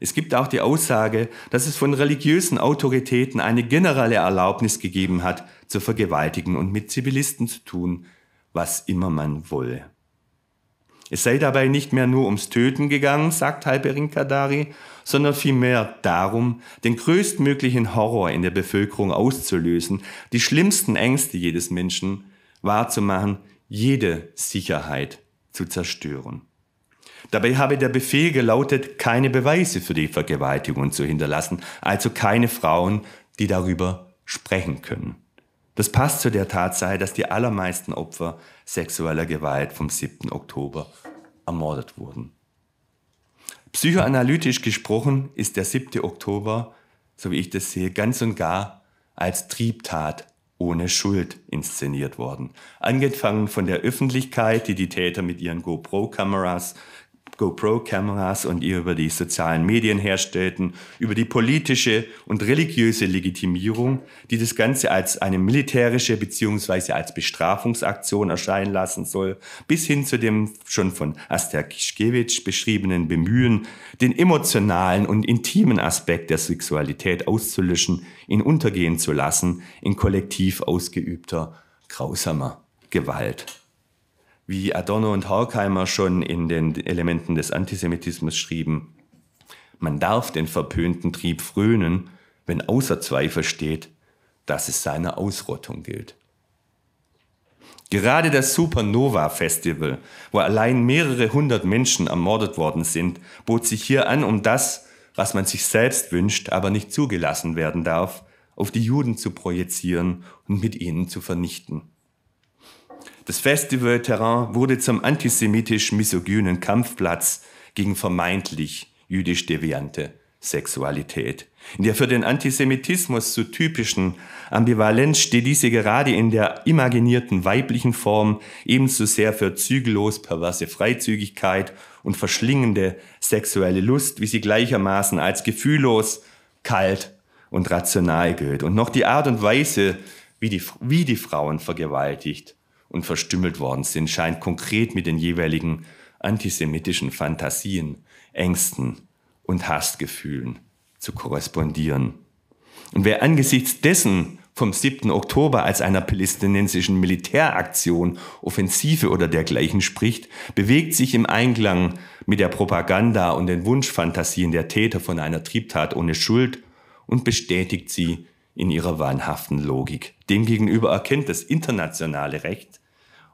Es gibt auch die Aussage, dass es von religiösen Autoritäten eine generelle Erlaubnis gegeben hat, zu vergewaltigen und mit Zivilisten zu tun, was immer man wolle. Es sei dabei nicht mehr nur ums Töten gegangen, sagt Halberin Kadari, sondern vielmehr darum, den größtmöglichen Horror in der Bevölkerung auszulösen, die schlimmsten Ängste jedes Menschen wahrzumachen, jede Sicherheit zu zerstören. Dabei habe der Befehl gelautet, keine Beweise für die Vergewaltigung zu hinterlassen, also keine Frauen, die darüber sprechen können. Das passt zu der Tatsache, dass die allermeisten Opfer sexueller Gewalt vom 7. Oktober ermordet wurden. Psychoanalytisch gesprochen ist der 7. Oktober, so wie ich das sehe, ganz und gar als Triebtat ohne Schuld inszeniert worden. Angefangen von der Öffentlichkeit, die die Täter mit ihren GoPro-Kameras GoPro-Kameras und ihr über die sozialen Medien herstellten, über die politische und religiöse Legitimierung, die das Ganze als eine militärische beziehungsweise als Bestrafungsaktion erscheinen lassen soll, bis hin zu dem schon von Aster Kischkewitsch beschriebenen Bemühen, den emotionalen und intimen Aspekt der Sexualität auszulöschen, ihn untergehen zu lassen in kollektiv ausgeübter grausamer Gewalt wie Adorno und Horkheimer schon in den Elementen des Antisemitismus schrieben, man darf den verpönten Trieb frönen, wenn außer Zweifel steht, dass es seiner Ausrottung gilt. Gerade das Supernova-Festival, wo allein mehrere hundert Menschen ermordet worden sind, bot sich hier an, um das, was man sich selbst wünscht, aber nicht zugelassen werden darf, auf die Juden zu projizieren und mit ihnen zu vernichten. Das Festivalterrain wurde zum antisemitisch-misogynen Kampfplatz gegen vermeintlich jüdisch-deviante Sexualität. In der für den Antisemitismus so typischen Ambivalenz steht diese gerade in der imaginierten weiblichen Form ebenso sehr für zügellos perverse Freizügigkeit und verschlingende sexuelle Lust, wie sie gleichermaßen als gefühllos, kalt und rational gilt. Und noch die Art und Weise, wie die, wie die Frauen vergewaltigt und verstümmelt worden sind, scheint konkret mit den jeweiligen antisemitischen Fantasien, Ängsten und Hassgefühlen zu korrespondieren. Und wer angesichts dessen vom 7. Oktober als einer palästinensischen Militäraktion, Offensive oder dergleichen spricht, bewegt sich im Einklang mit der Propaganda und den Wunschfantasien der Täter von einer Triebtat ohne Schuld und bestätigt sie in ihrer wahnhaften Logik. Demgegenüber erkennt das internationale Recht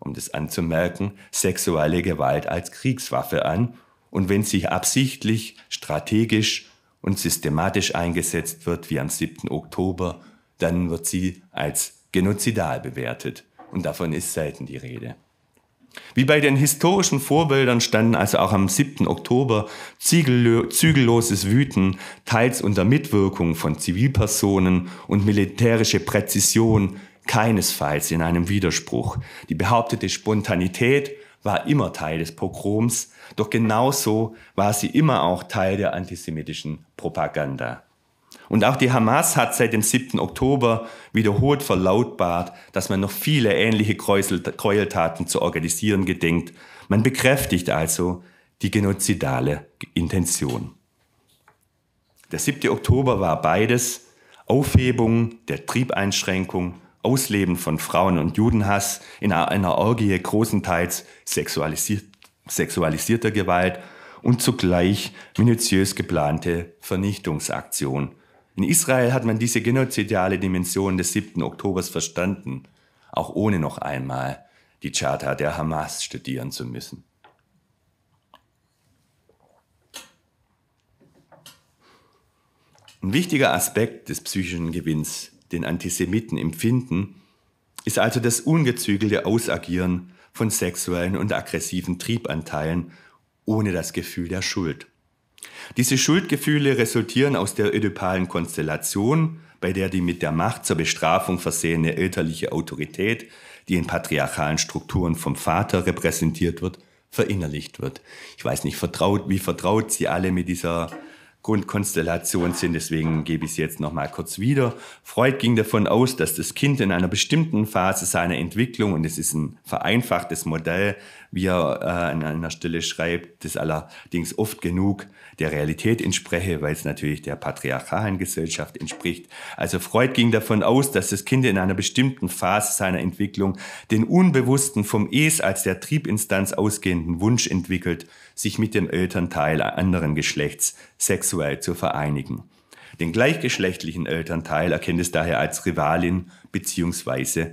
um das anzumerken, sexuelle Gewalt als Kriegswaffe an und wenn sie absichtlich, strategisch und systematisch eingesetzt wird, wie am 7. Oktober, dann wird sie als genozidal bewertet. Und davon ist selten die Rede. Wie bei den historischen Vorbildern standen also auch am 7. Oktober zügelloses Wüten, teils unter Mitwirkung von Zivilpersonen und militärische Präzision keinesfalls in einem Widerspruch. Die behauptete Spontanität war immer Teil des Pogroms, doch genauso war sie immer auch Teil der antisemitischen Propaganda. Und auch die Hamas hat seit dem 7. Oktober wiederholt verlautbart, dass man noch viele ähnliche Gräueltaten zu organisieren gedenkt. Man bekräftigt also die genozidale Intention. Der 7. Oktober war beides Aufhebung der Triebeinschränkung Ausleben von Frauen- und Judenhass in einer Orgie großenteils sexualisier sexualisierter Gewalt und zugleich minutiös geplante Vernichtungsaktion. In Israel hat man diese genozidiale Dimension des 7. Oktobers verstanden, auch ohne noch einmal die Charta der Hamas studieren zu müssen. Ein wichtiger Aspekt des psychischen Gewinns den Antisemiten empfinden, ist also das ungezügelte Ausagieren von sexuellen und aggressiven Triebanteilen ohne das Gefühl der Schuld. Diese Schuldgefühle resultieren aus der ödipalen Konstellation, bei der die mit der Macht zur Bestrafung versehene elterliche Autorität, die in patriarchalen Strukturen vom Vater repräsentiert wird, verinnerlicht wird. Ich weiß nicht, vertraut, wie vertraut Sie alle mit dieser Grundkonstellationen sind. Deswegen gebe ich es jetzt nochmal kurz wieder. Freud ging davon aus, dass das Kind in einer bestimmten Phase seiner Entwicklung, und es ist ein vereinfachtes Modell, wie er äh, an einer Stelle schreibt, das allerdings oft genug der Realität entspreche, weil es natürlich der patriarchalen Gesellschaft entspricht. Also Freud ging davon aus, dass das Kind in einer bestimmten Phase seiner Entwicklung den unbewussten, vom Es als der Triebinstanz ausgehenden Wunsch entwickelt, sich mit dem Elternteil anderen Geschlechts sexuell zu vereinigen. Den gleichgeschlechtlichen Elternteil erkennt es daher als Rivalin bzw.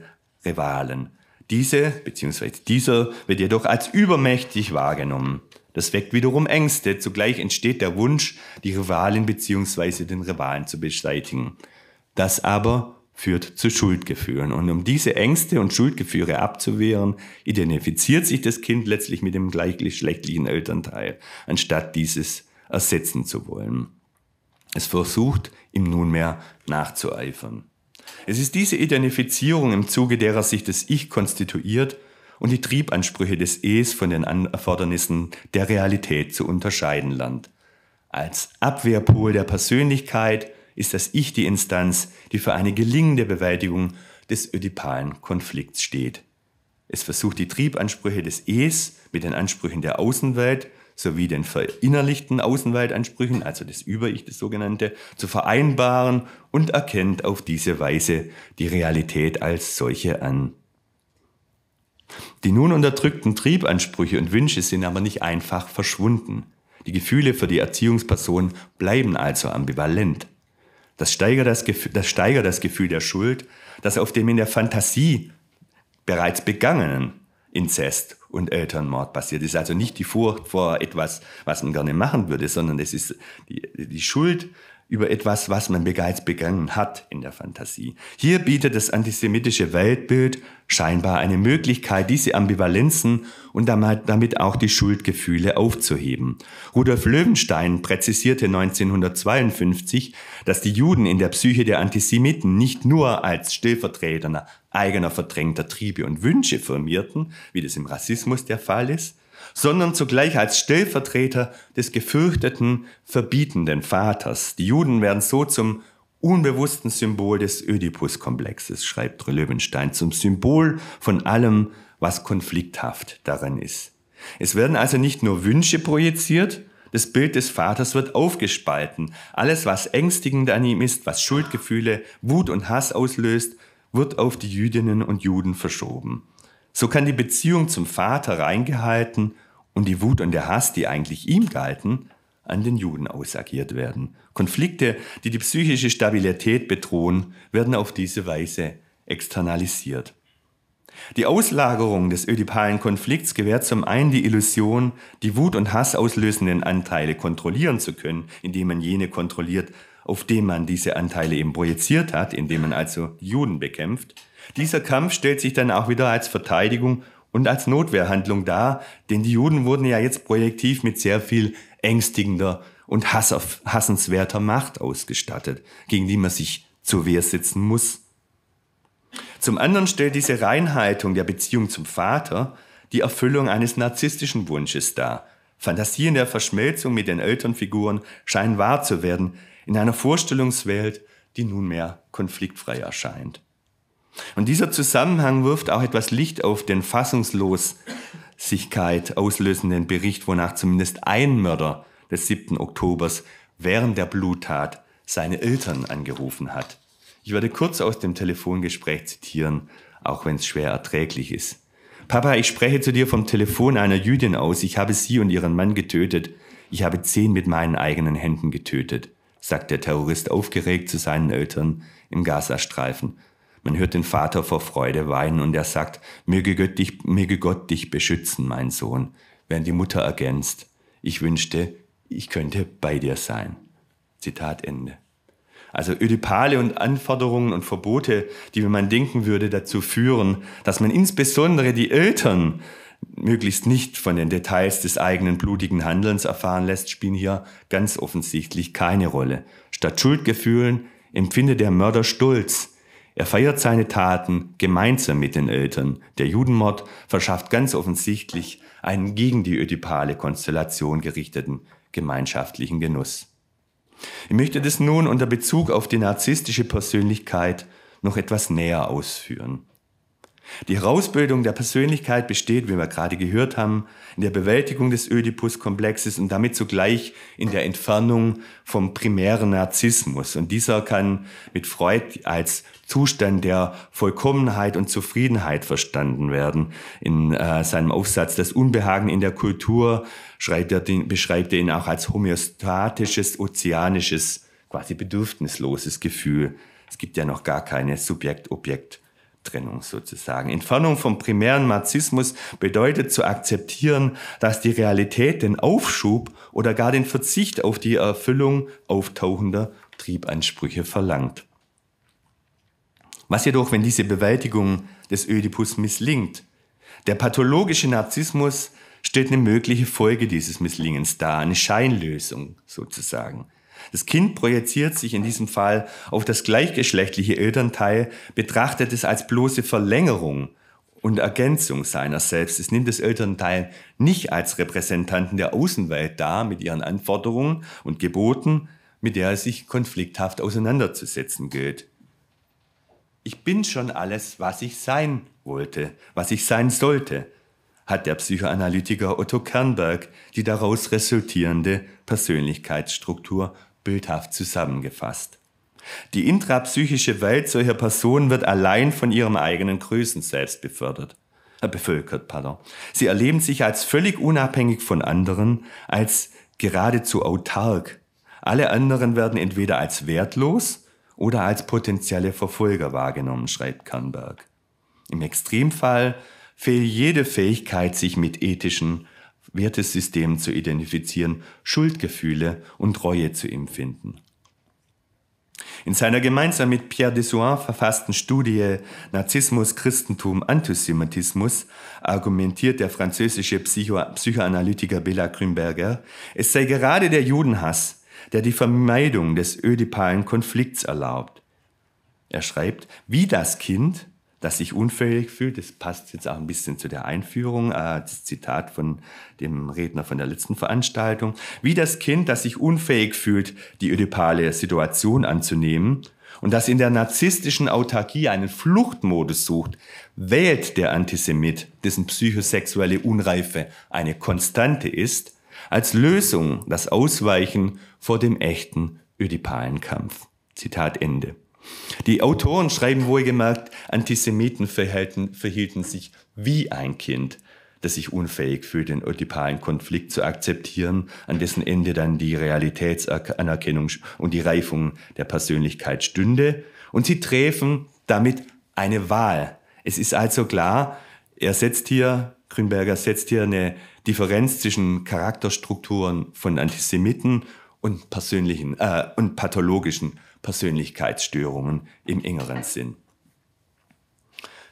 Rivalen. Diese bzw. dieser wird jedoch als übermächtig wahrgenommen. Das weckt wiederum Ängste, zugleich entsteht der Wunsch, die Rivalin bzw. den Rivalen zu beseitigen. Das aber führt zu Schuldgefühlen. Und um diese Ängste und Schuldgefühle abzuwehren, identifiziert sich das Kind letztlich mit dem gleichgeschlechtlichen Elternteil, anstatt dieses ersetzen zu wollen. Es versucht, ihm nunmehr nachzueifern. Es ist diese Identifizierung im Zuge derer sich das Ich konstituiert und die Triebansprüche des Es von den Erfordernissen der Realität zu unterscheiden lernt. Als Abwehrpol der Persönlichkeit ist das Ich die Instanz, die für eine gelingende Bewältigung des ödipalen Konflikts steht. Es versucht die Triebansprüche des Es mit den Ansprüchen der Außenwelt sowie den verinnerlichten Außenweltansprüchen, also das Über-Ich, das sogenannte, zu vereinbaren und erkennt auf diese Weise die Realität als solche an. Die nun unterdrückten Triebansprüche und Wünsche sind aber nicht einfach verschwunden. Die Gefühle für die Erziehungsperson bleiben also ambivalent. Das steigert das, das steigert das Gefühl der Schuld, das auf dem in der Fantasie bereits Begangenen Inzest und Elternmord passiert. Das ist also nicht die Furcht vor etwas, was man gerne machen würde, sondern es ist die, die Schuld über etwas, was man bereits begangen hat in der Fantasie. Hier bietet das antisemitische Weltbild scheinbar eine Möglichkeit, diese Ambivalenzen und damit auch die Schuldgefühle aufzuheben. Rudolf Löwenstein präzisierte 1952, dass die Juden in der Psyche der Antisemiten nicht nur als Stillvertreter eigener verdrängter Triebe und Wünsche formierten, wie das im Rassismus der Fall ist, sondern zugleich als Stellvertreter des gefürchteten, verbietenden Vaters. Die Juden werden so zum unbewussten Symbol des Ödipus-Komplexes, schreibt Löwenstein, zum Symbol von allem, was konflikthaft daran ist. Es werden also nicht nur Wünsche projiziert, das Bild des Vaters wird aufgespalten. Alles, was ängstigend an ihm ist, was Schuldgefühle, Wut und Hass auslöst, wird auf die Jüdinnen und Juden verschoben. So kann die Beziehung zum Vater reingehalten und die Wut und der Hass, die eigentlich ihm galten, an den Juden ausagiert werden. Konflikte, die die psychische Stabilität bedrohen, werden auf diese Weise externalisiert. Die Auslagerung des ödipalen Konflikts gewährt zum einen die Illusion, die Wut und Hass auslösenden Anteile kontrollieren zu können, indem man jene kontrolliert, auf dem man diese Anteile eben projiziert hat, indem man also Juden bekämpft. Dieser Kampf stellt sich dann auch wieder als Verteidigung und als Notwehrhandlung da, denn die Juden wurden ja jetzt projektiv mit sehr viel ängstigender und hassenswerter Macht ausgestattet, gegen die man sich zur Wehr setzen muss. Zum anderen stellt diese Reinhaltung der Beziehung zum Vater die Erfüllung eines narzisstischen Wunsches dar. Fantasien der Verschmelzung mit den Elternfiguren scheinen wahr zu werden in einer Vorstellungswelt, die nunmehr konfliktfrei erscheint. Und dieser Zusammenhang wirft auch etwas Licht auf den Fassungslosigkeit auslösenden Bericht, wonach zumindest ein Mörder des 7. Oktobers während der Bluttat seine Eltern angerufen hat. Ich werde kurz aus dem Telefongespräch zitieren, auch wenn es schwer erträglich ist. Papa, ich spreche zu dir vom Telefon einer Jüdin aus. Ich habe sie und ihren Mann getötet. Ich habe zehn mit meinen eigenen Händen getötet, sagt der Terrorist aufgeregt zu seinen Eltern im Gazastreifen man hört den Vater vor Freude weinen und er sagt, möge Gott dich, möge Gott dich beschützen, mein Sohn, während die Mutter ergänzt, ich wünschte, ich könnte bei dir sein. Zitat Ende. Also Ödipale und Anforderungen und Verbote, die, wenn man denken würde, dazu führen, dass man insbesondere die Eltern möglichst nicht von den Details des eigenen blutigen Handelns erfahren lässt, spielen hier ganz offensichtlich keine Rolle. Statt Schuldgefühlen empfindet der Mörder Stolz er feiert seine Taten gemeinsam mit den Eltern. Der Judenmord verschafft ganz offensichtlich einen gegen die ödipale Konstellation gerichteten gemeinschaftlichen Genuss. Ich möchte das nun unter Bezug auf die narzisstische Persönlichkeit noch etwas näher ausführen. Die Herausbildung der Persönlichkeit besteht, wie wir gerade gehört haben, in der Bewältigung des oedipus komplexes und damit zugleich in der Entfernung vom primären Narzissmus. Und dieser kann mit Freud als Zustand der Vollkommenheit und Zufriedenheit verstanden werden. In äh, seinem Aufsatz Das Unbehagen in der Kultur schreibt er den, beschreibt er ihn auch als homöostatisches, ozeanisches, quasi bedürfnisloses Gefühl. Es gibt ja noch gar keine Subjekt-Objekt- Abtrennung sozusagen. Entfernung vom primären Marxismus bedeutet zu akzeptieren, dass die Realität den Aufschub oder gar den Verzicht auf die Erfüllung auftauchender Triebansprüche verlangt. Was jedoch, wenn diese Bewältigung des Ödipus misslingt? Der pathologische Narzissmus stellt eine mögliche Folge dieses Misslingens dar, eine Scheinlösung sozusagen. Das Kind projiziert sich in diesem Fall auf das gleichgeschlechtliche Elternteil, betrachtet es als bloße Verlängerung und Ergänzung seiner selbst. Es nimmt das Elternteil nicht als Repräsentanten der Außenwelt dar mit ihren Anforderungen und Geboten, mit der es sich konflikthaft auseinanderzusetzen gilt. Ich bin schon alles, was ich sein wollte, was ich sein sollte, hat der Psychoanalytiker Otto Kernberg die daraus resultierende Persönlichkeitsstruktur bildhaft zusammengefasst. Die intrapsychische Welt solcher Personen wird allein von ihrem eigenen Größen selbst befördert, äh, bevölkert. Pardon. Sie erleben sich als völlig unabhängig von anderen, als geradezu autark. Alle anderen werden entweder als wertlos oder als potenzielle Verfolger wahrgenommen, schreibt Kernberg. Im Extremfall fehlt jede Fähigkeit, sich mit ethischen Wertesystem zu identifizieren, Schuldgefühle und Reue zu empfinden. In seiner gemeinsam mit Pierre Dessoin verfassten Studie Narzissmus, Christentum, Antisemitismus argumentiert der französische Psycho Psychoanalytiker Bela Grünberger, es sei gerade der Judenhass, der die Vermeidung des ödipalen Konflikts erlaubt. Er schreibt, wie das Kind, das sich unfähig fühlt. Das passt jetzt auch ein bisschen zu der Einführung, äh, das Zitat von dem Redner von der letzten Veranstaltung. Wie das Kind, das sich unfähig fühlt, die ödipale Situation anzunehmen und das in der narzisstischen Autarkie einen Fluchtmodus sucht, wählt der Antisemit, dessen psychosexuelle Unreife eine Konstante ist, als Lösung das Ausweichen vor dem echten ödipalen Kampf. Zitat Ende. Die Autoren schreiben wohlgemerkt, Antisemiten verhielten sich wie ein Kind, das sich unfähig fühlt, den ödipalen Konflikt zu akzeptieren, an dessen Ende dann die Realitätsanerkennung und die Reifung der Persönlichkeit stünde. Und sie treffen damit eine Wahl. Es ist also klar, er setzt hier, Grünberger setzt hier eine Differenz zwischen Charakterstrukturen von Antisemiten und persönlichen äh, und pathologischen Persönlichkeitsstörungen im engeren Sinn.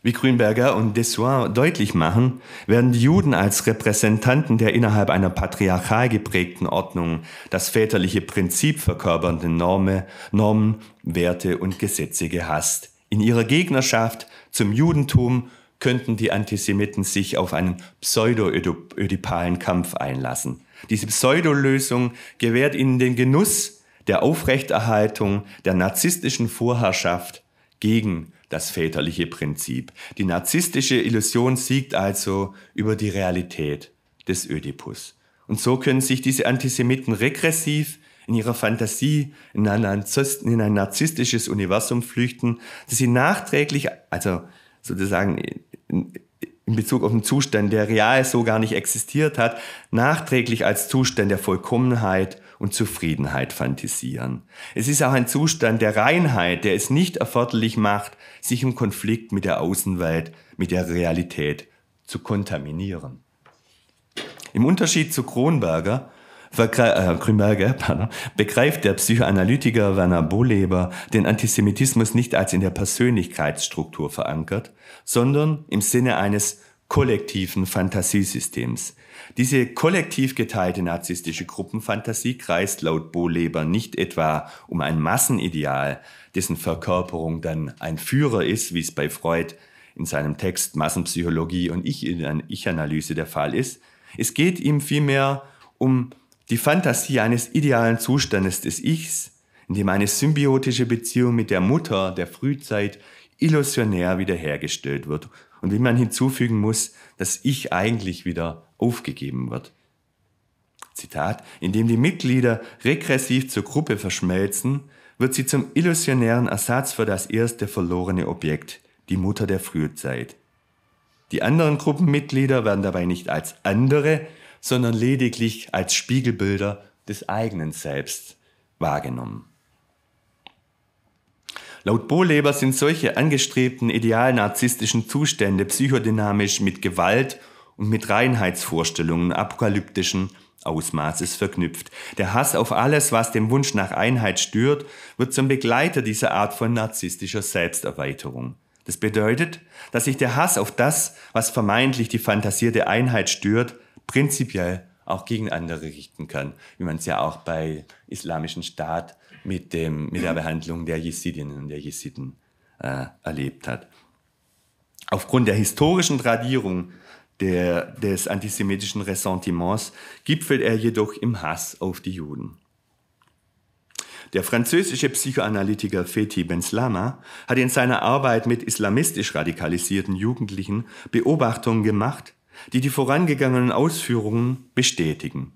Wie Grünberger und Dessoir deutlich machen, werden die Juden als Repräsentanten der innerhalb einer patriarchal geprägten Ordnung das väterliche Prinzip verkörpernden Norme, Normen, Werte und Gesetze gehasst. In ihrer Gegnerschaft zum Judentum könnten die Antisemiten sich auf einen pseudo-ödipalen Kampf einlassen. Diese Pseudolösung gewährt ihnen den Genuss der Aufrechterhaltung der narzisstischen Vorherrschaft gegen das väterliche Prinzip. Die narzisstische Illusion siegt also über die Realität des Ödipus. Und so können sich diese Antisemiten regressiv in ihrer Fantasie in ein, in ein narzisstisches Universum flüchten, dass sie nachträglich, also sozusagen in, Bezug auf einen Zustand, der real so gar nicht existiert hat, nachträglich als Zustand der Vollkommenheit und Zufriedenheit fantasieren. Es ist auch ein Zustand der Reinheit, der es nicht erforderlich macht, sich im Konflikt mit der Außenwelt, mit der Realität zu kontaminieren. Im Unterschied zu Kronberger Grünberger, äh, pardon, begreift der Psychoanalytiker Werner Bohleber den Antisemitismus nicht als in der Persönlichkeitsstruktur verankert, sondern im Sinne eines kollektiven Fantasiesystems, diese kollektiv geteilte narzisstische Gruppenfantasie kreist laut Bohleber nicht etwa um ein Massenideal, dessen Verkörperung dann ein Führer ist, wie es bei Freud in seinem Text Massenpsychologie und Ich-Analyse der Fall ist. Es geht ihm vielmehr um die Fantasie eines idealen Zustandes des Ichs, in dem eine symbiotische Beziehung mit der Mutter der Frühzeit illusionär wiederhergestellt wird und wie man hinzufügen muss, dass ich eigentlich wieder aufgegeben wird. Zitat, indem die Mitglieder regressiv zur Gruppe verschmelzen, wird sie zum illusionären Ersatz für das erste verlorene Objekt, die Mutter der Frühzeit. Die anderen Gruppenmitglieder werden dabei nicht als andere, sondern lediglich als Spiegelbilder des eigenen Selbst wahrgenommen. Laut Bohleber sind solche angestrebten idealnarzisstischen Zustände psychodynamisch mit Gewalt und mit Reinheitsvorstellungen apokalyptischen Ausmaßes verknüpft. Der Hass auf alles, was dem Wunsch nach Einheit stört, wird zum Begleiter dieser Art von narzisstischer Selbsterweiterung. Das bedeutet, dass sich der Hass auf das, was vermeintlich die fantasierte Einheit stört, prinzipiell auch gegen andere richten kann, wie man es ja auch bei Islamischen Staat mit, dem, mit der Behandlung der Jesidinnen und der Jesiden äh, erlebt hat. Aufgrund der historischen Tradierung der, des antisemitischen Ressentiments gipfelt er jedoch im Hass auf die Juden. Der französische Psychoanalytiker Feti Benslama hat in seiner Arbeit mit islamistisch radikalisierten Jugendlichen Beobachtungen gemacht, die die vorangegangenen Ausführungen bestätigen.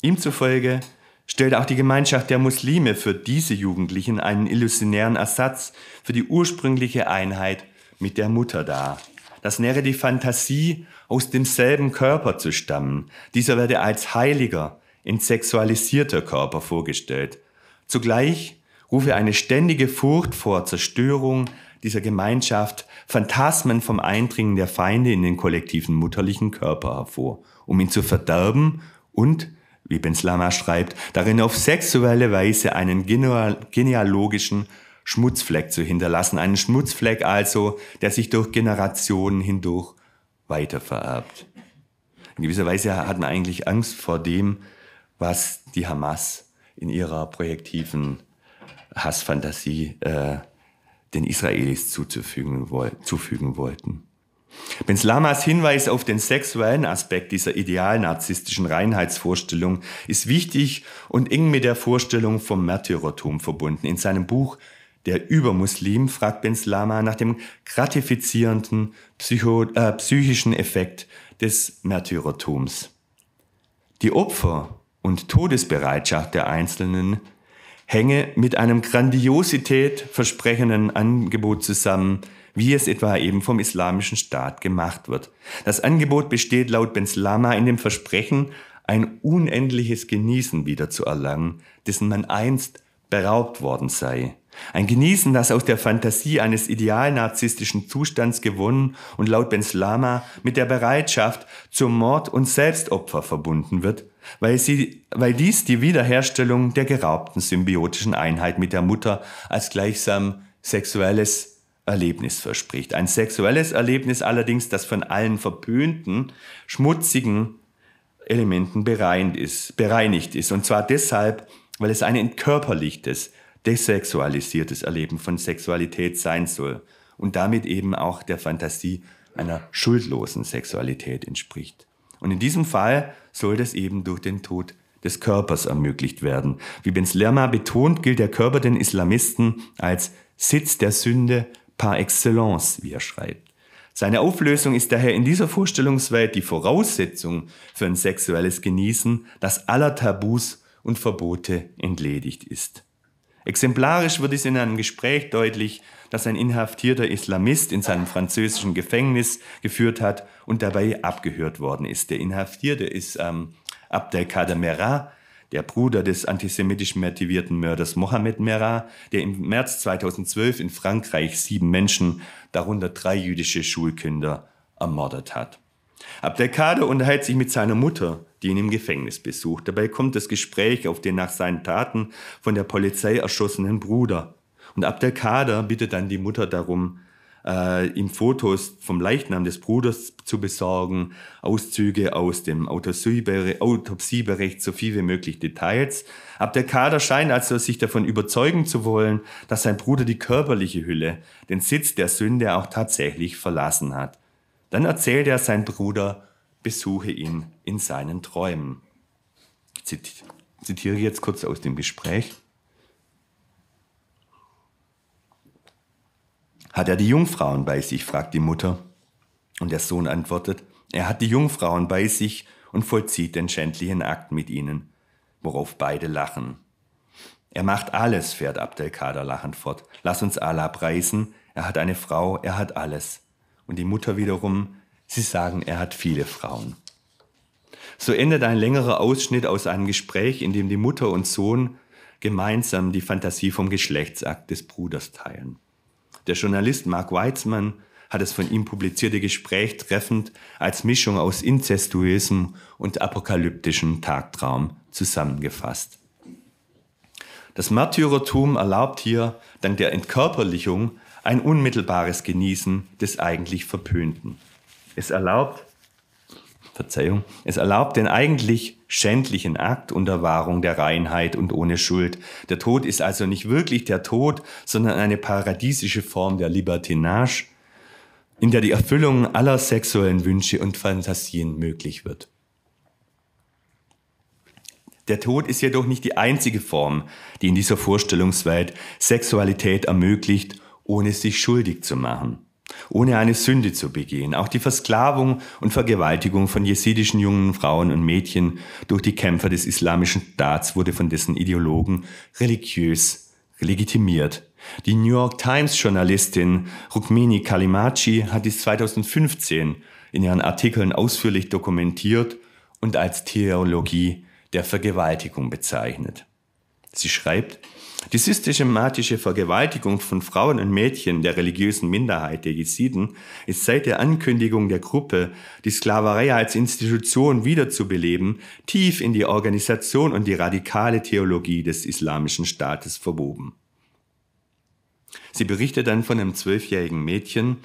Ihm zufolge stellt auch die Gemeinschaft der Muslime für diese Jugendlichen einen illusionären Ersatz für die ursprüngliche Einheit mit der Mutter dar das nähere die Fantasie, aus demselben Körper zu stammen. Dieser werde als heiliger, entsexualisierter Körper vorgestellt. Zugleich rufe eine ständige Furcht vor Zerstörung dieser Gemeinschaft Phantasmen vom Eindringen der Feinde in den kollektiven mutterlichen Körper hervor, um ihn zu verderben und, wie Benslama schreibt, darin auf sexuelle Weise einen genealogischen Schmutzfleck zu hinterlassen. Einen Schmutzfleck also, der sich durch Generationen hindurch weitervererbt. In gewisser Weise hat man eigentlich Angst vor dem, was die Hamas in ihrer projektiven Hassfantasie äh, den Israelis zuzufügen, woll zufügen wollten. Ben Slamas Hinweis auf den sexuellen Aspekt dieser idealnarzisstischen Reinheitsvorstellung ist wichtig und eng mit der Vorstellung vom Märtyrertum verbunden. In seinem Buch der Übermuslim fragt Benz Lama nach dem gratifizierenden Psycho, äh, psychischen Effekt des Märtyrertums. Die Opfer und Todesbereitschaft der Einzelnen hänge mit einem Grandiosität versprechenden Angebot zusammen, wie es etwa eben vom Islamischen Staat gemacht wird. Das Angebot besteht laut Benzlama in dem Versprechen, ein unendliches Genießen wiederzuerlangen, dessen man einst beraubt worden sei. Ein Genießen, das aus der Fantasie eines ideal narzisstischen Zustands gewonnen und laut Benslama mit der Bereitschaft zum Mord und Selbstopfer verbunden wird, weil, sie, weil dies die Wiederherstellung der geraubten symbiotischen Einheit mit der Mutter als gleichsam sexuelles Erlebnis verspricht. Ein sexuelles Erlebnis allerdings, das von allen verpönten, schmutzigen Elementen bereinigt ist. Und zwar deshalb, weil es ein entkörperlichtes, desexualisiertes Erleben von Sexualität sein soll und damit eben auch der Fantasie einer schuldlosen Sexualität entspricht. Und in diesem Fall soll das eben durch den Tod des Körpers ermöglicht werden. Wie Benzlerma betont, gilt der Körper den Islamisten als Sitz der Sünde par excellence, wie er schreibt. Seine Auflösung ist daher in dieser Vorstellungswelt die Voraussetzung für ein sexuelles Genießen, das aller Tabus und Verbote entledigt ist. Exemplarisch wird es in einem Gespräch deutlich, das ein inhaftierter Islamist in seinem französischen Gefängnis geführt hat und dabei abgehört worden ist. Der Inhaftierte ist ähm, Abdelkader Merah, der Bruder des antisemitisch motivierten Mörders Mohamed Merah, der im März 2012 in Frankreich sieben Menschen, darunter drei jüdische Schulkinder, ermordet hat. Abdelkader unterhält sich mit seiner Mutter, die ihn im Gefängnis besucht. Dabei kommt das Gespräch auf den nach seinen Taten von der Polizei erschossenen Bruder. Und Abdelkader bittet dann die Mutter darum, äh, ihm Fotos vom Leichnam des Bruders zu besorgen, Auszüge aus dem Autopsiebericht so viel wie möglich Details. Abdelkader scheint also sich davon überzeugen zu wollen, dass sein Bruder die körperliche Hülle, den Sitz der Sünde auch tatsächlich verlassen hat. Dann erzählt er, sein Bruder besuche ihn in seinen Träumen. Ich zitiere jetzt kurz aus dem Gespräch. Hat er die Jungfrauen bei sich? fragt die Mutter. Und der Sohn antwortet, er hat die Jungfrauen bei sich und vollzieht den schändlichen Akt mit ihnen, worauf beide lachen. Er macht alles, fährt Abdelkader lachend fort. Lass uns Allah preisen, er hat eine Frau, er hat alles. Und die Mutter wiederum, sie sagen, er hat viele Frauen. So endet ein längerer Ausschnitt aus einem Gespräch, in dem die Mutter und Sohn gemeinsam die Fantasie vom Geschlechtsakt des Bruders teilen. Der Journalist Mark Weizmann hat das von ihm publizierte Gespräch treffend als Mischung aus inzestuösem und apokalyptischem Tagtraum zusammengefasst. Das Märtyrertum erlaubt hier, dank der Entkörperlichung, ein unmittelbares Genießen des eigentlich Verpönten. Es erlaubt, Verzeihung, es erlaubt den eigentlich schändlichen Akt unter Wahrung der Reinheit und ohne Schuld. Der Tod ist also nicht wirklich der Tod, sondern eine paradiesische Form der Libertinage, in der die Erfüllung aller sexuellen Wünsche und Fantasien möglich wird. Der Tod ist jedoch nicht die einzige Form, die in dieser Vorstellungswelt Sexualität ermöglicht, ohne sich schuldig zu machen ohne eine Sünde zu begehen. Auch die Versklavung und Vergewaltigung von jesidischen jungen Frauen und Mädchen durch die Kämpfer des islamischen Staats wurde von dessen Ideologen religiös legitimiert. Die New York Times-Journalistin Rukmini Kalimachi hat dies 2015 in ihren Artikeln ausführlich dokumentiert und als Theologie der Vergewaltigung bezeichnet. Sie schreibt, die systematische Vergewaltigung von Frauen und Mädchen der religiösen Minderheit der Jesiden ist seit der Ankündigung der Gruppe, die Sklaverei als Institution wiederzubeleben, tief in die Organisation und die radikale Theologie des islamischen Staates verwoben. Sie berichtet dann von einem zwölfjährigen Mädchen,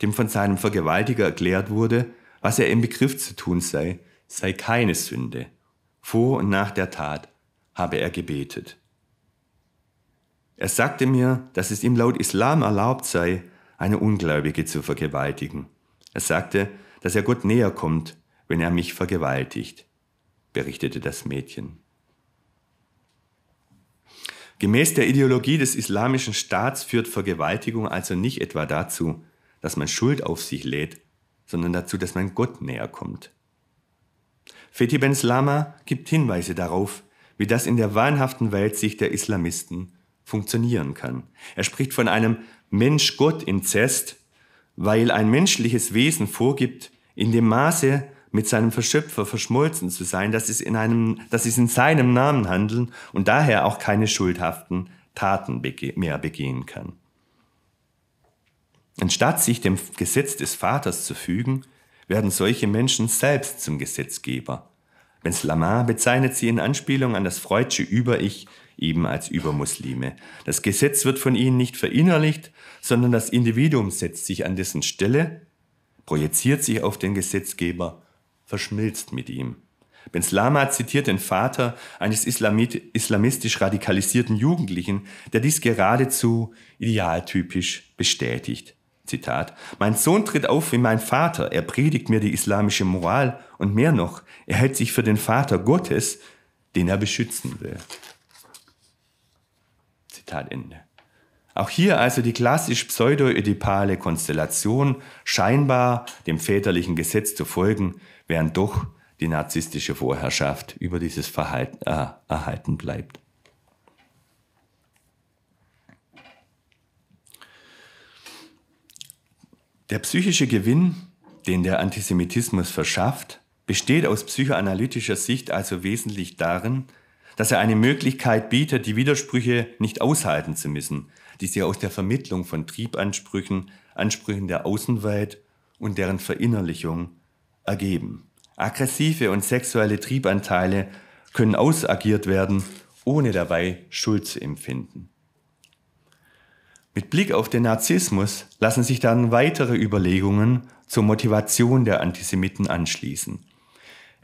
dem von seinem Vergewaltiger erklärt wurde, was er im Begriff zu tun sei, sei keine Sünde. Vor und nach der Tat habe er gebetet. Er sagte mir, dass es ihm laut Islam erlaubt sei, eine Ungläubige zu vergewaltigen. Er sagte, dass er Gott näher kommt, wenn er mich vergewaltigt, berichtete das Mädchen. Gemäß der Ideologie des islamischen Staats führt Vergewaltigung also nicht etwa dazu, dass man Schuld auf sich lädt, sondern dazu, dass man Gott näher kommt. Fethi Ben Slama gibt Hinweise darauf, wie das in der wahnhaften Weltsicht der Islamisten funktionieren kann. Er spricht von einem Mensch-Gott-Inzest, weil ein menschliches Wesen vorgibt, in dem Maße mit seinem Verschöpfer verschmolzen zu sein, dass es in, einem, dass es in seinem Namen handeln und daher auch keine schuldhaften Taten bege mehr begehen kann. Anstatt sich dem Gesetz des Vaters zu fügen, werden solche Menschen selbst zum Gesetzgeber. Benz Lamar bezeichnet sie in Anspielung an das freudsche Über-Ich eben als Übermuslime. Das Gesetz wird von ihnen nicht verinnerlicht, sondern das Individuum setzt sich an dessen Stelle, projiziert sich auf den Gesetzgeber, verschmilzt mit ihm. Ben Slama zitiert den Vater eines islamistisch radikalisierten Jugendlichen, der dies geradezu idealtypisch bestätigt. Zitat, mein Sohn tritt auf wie mein Vater, er predigt mir die islamische Moral und mehr noch, er hält sich für den Vater Gottes, den er beschützen will. Zitat Ende. Auch hier also die klassisch pseudo-ödipale Konstellation, scheinbar dem väterlichen Gesetz zu folgen, während doch die narzisstische Vorherrschaft über dieses Verhalten äh, erhalten bleibt. Der psychische Gewinn, den der Antisemitismus verschafft, besteht aus psychoanalytischer Sicht also wesentlich darin, dass er eine Möglichkeit bietet, die Widersprüche nicht aushalten zu müssen, die sich aus der Vermittlung von Triebansprüchen, Ansprüchen der Außenwelt und deren Verinnerlichung ergeben. Aggressive und sexuelle Triebanteile können ausagiert werden, ohne dabei Schuld zu empfinden. Mit Blick auf den Narzissmus lassen sich dann weitere Überlegungen zur Motivation der Antisemiten anschließen.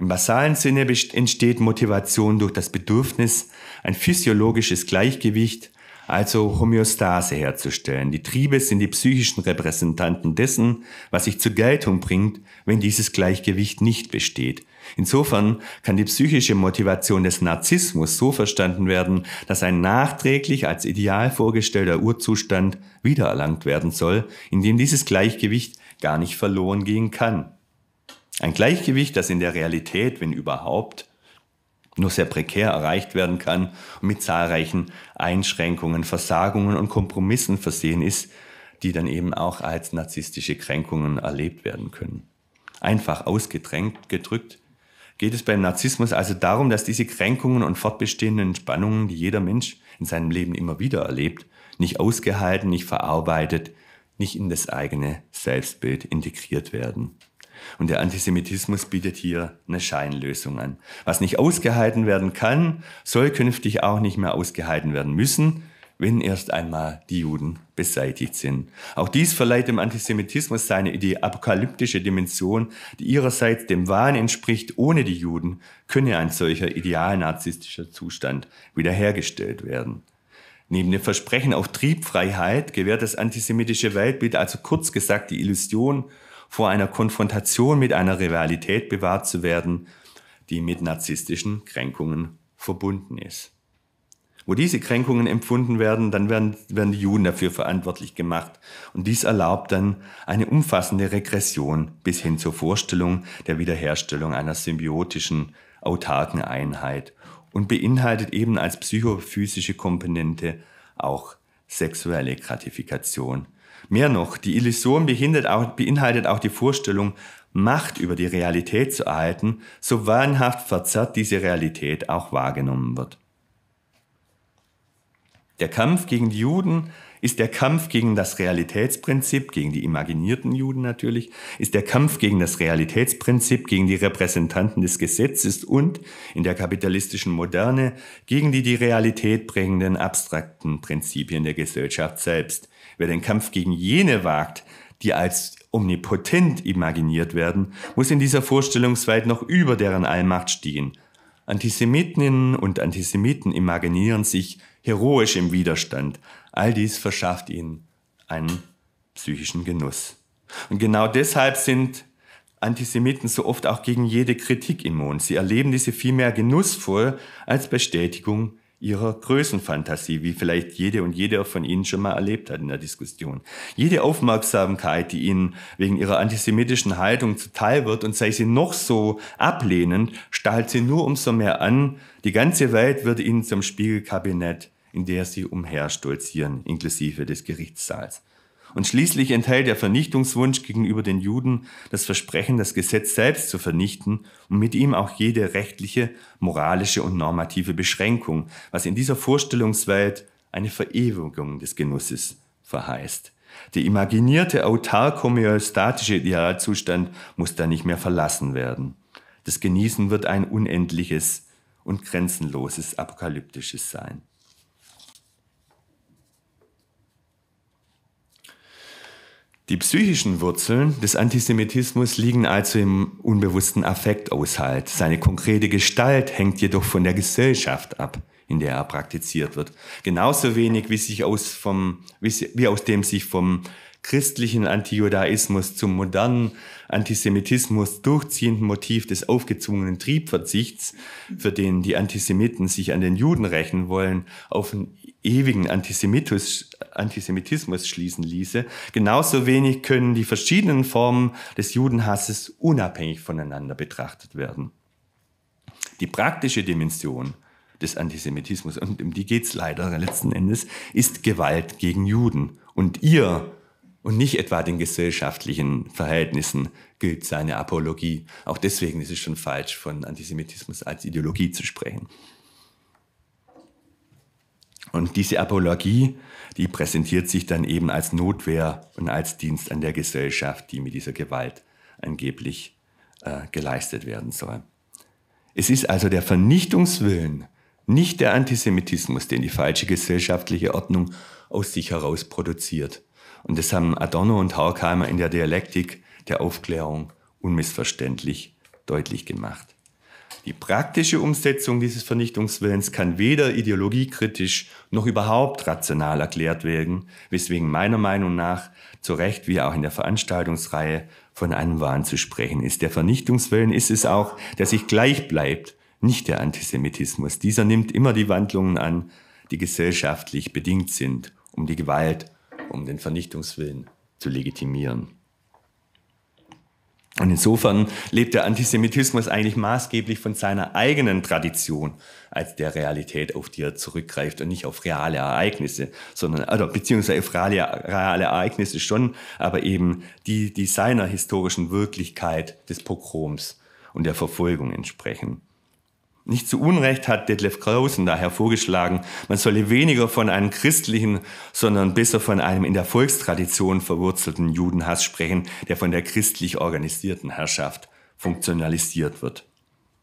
Im basalen Sinne entsteht Motivation durch das Bedürfnis, ein physiologisches Gleichgewicht, also Homöostase herzustellen. Die Triebe sind die psychischen Repräsentanten dessen, was sich zur Geltung bringt, wenn dieses Gleichgewicht nicht besteht. Insofern kann die psychische Motivation des Narzissmus so verstanden werden, dass ein nachträglich als ideal vorgestellter Urzustand wiedererlangt werden soll, in dem dieses Gleichgewicht gar nicht verloren gehen kann. Ein Gleichgewicht, das in der Realität, wenn überhaupt, nur sehr prekär erreicht werden kann und mit zahlreichen Einschränkungen, Versagungen und Kompromissen versehen ist, die dann eben auch als narzisstische Kränkungen erlebt werden können. Einfach ausgedrängt gedrückt geht es beim Narzissmus also darum, dass diese Kränkungen und fortbestehenden Spannungen, die jeder Mensch in seinem Leben immer wieder erlebt, nicht ausgehalten, nicht verarbeitet, nicht in das eigene Selbstbild integriert werden. Und der Antisemitismus bietet hier eine Scheinlösung an. Was nicht ausgehalten werden kann, soll künftig auch nicht mehr ausgehalten werden müssen, wenn erst einmal die Juden beseitigt sind. Auch dies verleiht dem Antisemitismus seine Idee apokalyptische Dimension, die ihrerseits dem Wahn entspricht, ohne die Juden könne ein solcher ideal narzisstischer Zustand wiederhergestellt werden. Neben dem Versprechen auf Triebfreiheit gewährt das antisemitische Weltbild also kurz gesagt die Illusion vor einer Konfrontation mit einer Rivalität bewahrt zu werden, die mit narzisstischen Kränkungen verbunden ist. Wo diese Kränkungen empfunden werden, dann werden, werden die Juden dafür verantwortlich gemacht. Und dies erlaubt dann eine umfassende Regression bis hin zur Vorstellung der Wiederherstellung einer symbiotischen, autarken Einheit und beinhaltet eben als psychophysische Komponente auch sexuelle Gratifikation Mehr noch, die Illusion auch, beinhaltet auch die Vorstellung, Macht über die Realität zu erhalten, so wahnhaft verzerrt diese Realität auch wahrgenommen wird. Der Kampf gegen die Juden ist der Kampf gegen das Realitätsprinzip, gegen die imaginierten Juden natürlich, ist der Kampf gegen das Realitätsprinzip, gegen die Repräsentanten des Gesetzes und in der kapitalistischen Moderne gegen die die Realität prägenden abstrakten Prinzipien der Gesellschaft selbst, Wer den Kampf gegen jene wagt, die als omnipotent imaginiert werden, muss in dieser Vorstellungswelt noch über deren Allmacht stehen. Antisemitinnen und Antisemiten imaginieren sich heroisch im Widerstand. All dies verschafft ihnen einen psychischen Genuss. Und genau deshalb sind Antisemiten so oft auch gegen jede Kritik immun. Sie erleben diese vielmehr genussvoll als Bestätigung ihrer Größenfantasie, wie vielleicht jede und jeder von Ihnen schon mal erlebt hat in der Diskussion. Jede Aufmerksamkeit, die Ihnen wegen Ihrer antisemitischen Haltung zuteil wird und sei sie noch so ablehnend, stahlt sie nur umso mehr an. Die ganze Welt wird Ihnen zum Spiegelkabinett, in der Sie umherstolzieren, inklusive des Gerichtssaals. Und schließlich enthält der Vernichtungswunsch gegenüber den Juden das Versprechen, das Gesetz selbst zu vernichten und mit ihm auch jede rechtliche, moralische und normative Beschränkung, was in dieser Vorstellungswelt eine Verewigung des Genusses verheißt. Der imaginierte autark Idealzustand muss da nicht mehr verlassen werden. Das Genießen wird ein unendliches und grenzenloses apokalyptisches sein. Die psychischen Wurzeln des Antisemitismus liegen also im unbewussten Affektaushalt. Seine konkrete Gestalt hängt jedoch von der Gesellschaft ab, in der er praktiziert wird. Genauso wenig wie, sich aus, vom, wie aus dem sich vom christlichen Antijudaismus zum modernen Antisemitismus durchziehenden Motiv des aufgezwungenen Triebverzichts, für den die Antisemiten sich an den Juden rächen wollen, auf ewigen Antisemitus, Antisemitismus schließen ließe. Genauso wenig können die verschiedenen Formen des Judenhasses unabhängig voneinander betrachtet werden. Die praktische Dimension des Antisemitismus, und um die geht es leider letzten Endes, ist Gewalt gegen Juden. Und ihr und nicht etwa den gesellschaftlichen Verhältnissen gilt seine Apologie. Auch deswegen ist es schon falsch, von Antisemitismus als Ideologie zu sprechen. Und diese Apologie, die präsentiert sich dann eben als Notwehr und als Dienst an der Gesellschaft, die mit dieser Gewalt angeblich äh, geleistet werden soll. Es ist also der Vernichtungswillen, nicht der Antisemitismus, den die falsche gesellschaftliche Ordnung aus sich heraus produziert. Und das haben Adorno und Horkheimer in der Dialektik der Aufklärung unmissverständlich deutlich gemacht. Die praktische Umsetzung dieses Vernichtungswillens kann weder ideologiekritisch noch überhaupt rational erklärt werden, weswegen meiner Meinung nach zu Recht, wie auch in der Veranstaltungsreihe, von einem Wahn zu sprechen ist. Der Vernichtungswillen ist es auch, der sich gleich bleibt, nicht der Antisemitismus. Dieser nimmt immer die Wandlungen an, die gesellschaftlich bedingt sind, um die Gewalt, um den Vernichtungswillen zu legitimieren. Und insofern lebt der Antisemitismus eigentlich maßgeblich von seiner eigenen Tradition als der Realität, auf die er zurückgreift und nicht auf reale Ereignisse, sondern, oder, beziehungsweise auf reale, reale Ereignisse schon, aber eben die, die seiner historischen Wirklichkeit des Pogroms und der Verfolgung entsprechen. Nicht zu Unrecht hat Detlef Krausen daher vorgeschlagen, man solle weniger von einem christlichen, sondern besser von einem in der Volkstradition verwurzelten Judenhass sprechen, der von der christlich organisierten Herrschaft funktionalisiert wird.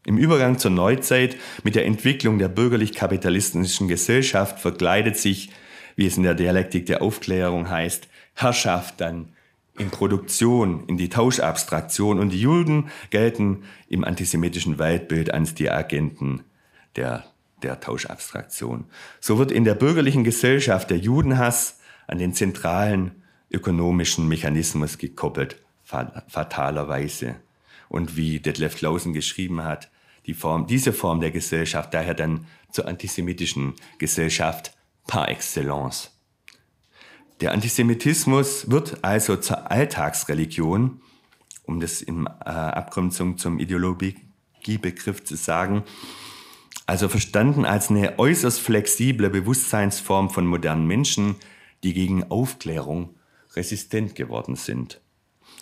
Im Übergang zur Neuzeit mit der Entwicklung der bürgerlich-kapitalistischen Gesellschaft verkleidet sich, wie es in der Dialektik der Aufklärung heißt, Herrschaft dann in Produktion, in die Tauschabstraktion und die Juden gelten im antisemitischen Weltbild als die Agenten der, der Tauschabstraktion. So wird in der bürgerlichen Gesellschaft der Judenhass an den zentralen ökonomischen Mechanismus gekoppelt, fatalerweise. Und wie Detlef Clausen geschrieben hat, die Form, diese Form der Gesellschaft daher dann zur antisemitischen Gesellschaft par excellence. Der Antisemitismus wird also zur Alltagsreligion, um das in äh, Abgrenzung zum Ideologiebegriff zu sagen, also verstanden als eine äußerst flexible Bewusstseinsform von modernen Menschen, die gegen Aufklärung resistent geworden sind.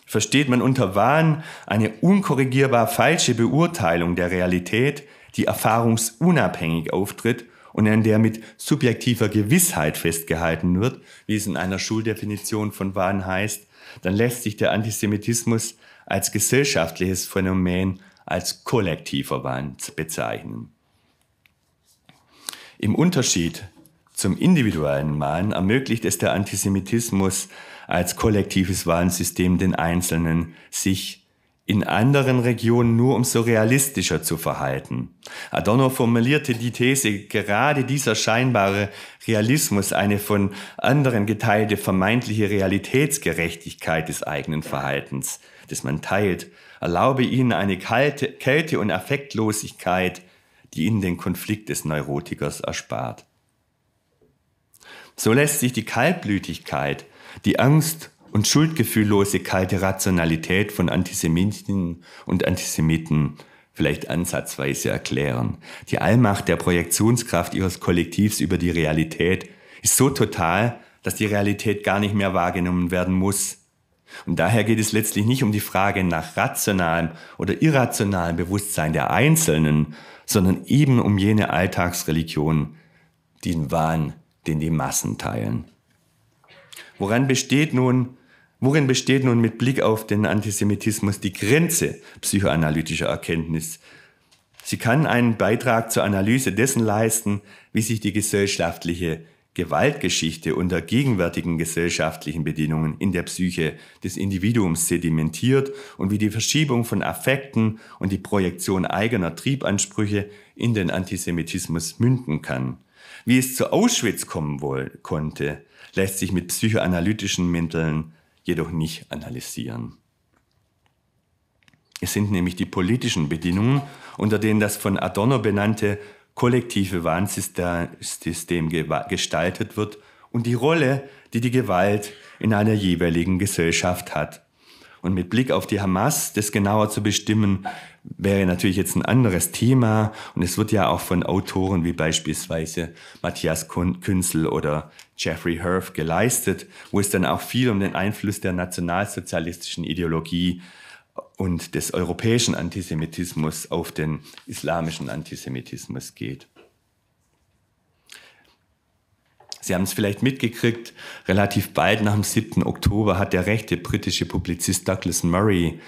Versteht man unter Wahn eine unkorrigierbar falsche Beurteilung der Realität, die erfahrungsunabhängig auftritt und an der mit subjektiver Gewissheit festgehalten wird, wie es in einer Schuldefinition von Wahn heißt, dann lässt sich der Antisemitismus als gesellschaftliches Phänomen als kollektiver Wahn bezeichnen. Im Unterschied zum individuellen Wahn ermöglicht es der Antisemitismus als kollektives Wahnsystem den Einzelnen, sich in anderen Regionen nur umso realistischer zu verhalten. Adorno formulierte die These, gerade dieser scheinbare Realismus eine von anderen geteilte vermeintliche Realitätsgerechtigkeit des eigenen Verhaltens, das man teilt, erlaube ihnen eine kalte, Kälte und Affektlosigkeit, die ihnen den Konflikt des Neurotikers erspart. So lässt sich die Kaltblütigkeit, die Angst und schuldgefühllose kalte Rationalität von Antisemitinnen und Antisemiten vielleicht ansatzweise erklären. Die Allmacht der Projektionskraft ihres Kollektivs über die Realität ist so total, dass die Realität gar nicht mehr wahrgenommen werden muss. Und daher geht es letztlich nicht um die Frage nach rationalem oder irrationalem Bewusstsein der Einzelnen, sondern eben um jene Alltagsreligion, den Wahn, den die Massen teilen. Woran besteht nun Worin besteht nun mit Blick auf den Antisemitismus die Grenze psychoanalytischer Erkenntnis? Sie kann einen Beitrag zur Analyse dessen leisten, wie sich die gesellschaftliche Gewaltgeschichte unter gegenwärtigen gesellschaftlichen Bedingungen in der Psyche des Individuums sedimentiert und wie die Verschiebung von Affekten und die Projektion eigener Triebansprüche in den Antisemitismus münden kann. Wie es zu Auschwitz kommen wohl konnte, lässt sich mit psychoanalytischen Mitteln jedoch nicht analysieren. Es sind nämlich die politischen Bedingungen, unter denen das von Adorno benannte kollektive Warnsystem gestaltet wird und die Rolle, die die Gewalt in einer jeweiligen Gesellschaft hat. Und mit Blick auf die Hamas das genauer zu bestimmen, wäre natürlich jetzt ein anderes Thema und es wird ja auch von Autoren wie beispielsweise Matthias Künzel oder Jeffrey Herf geleistet, wo es dann auch viel um den Einfluss der nationalsozialistischen Ideologie und des europäischen Antisemitismus auf den islamischen Antisemitismus geht. Sie haben es vielleicht mitgekriegt, relativ bald nach dem 7. Oktober hat der rechte britische Publizist Douglas Murray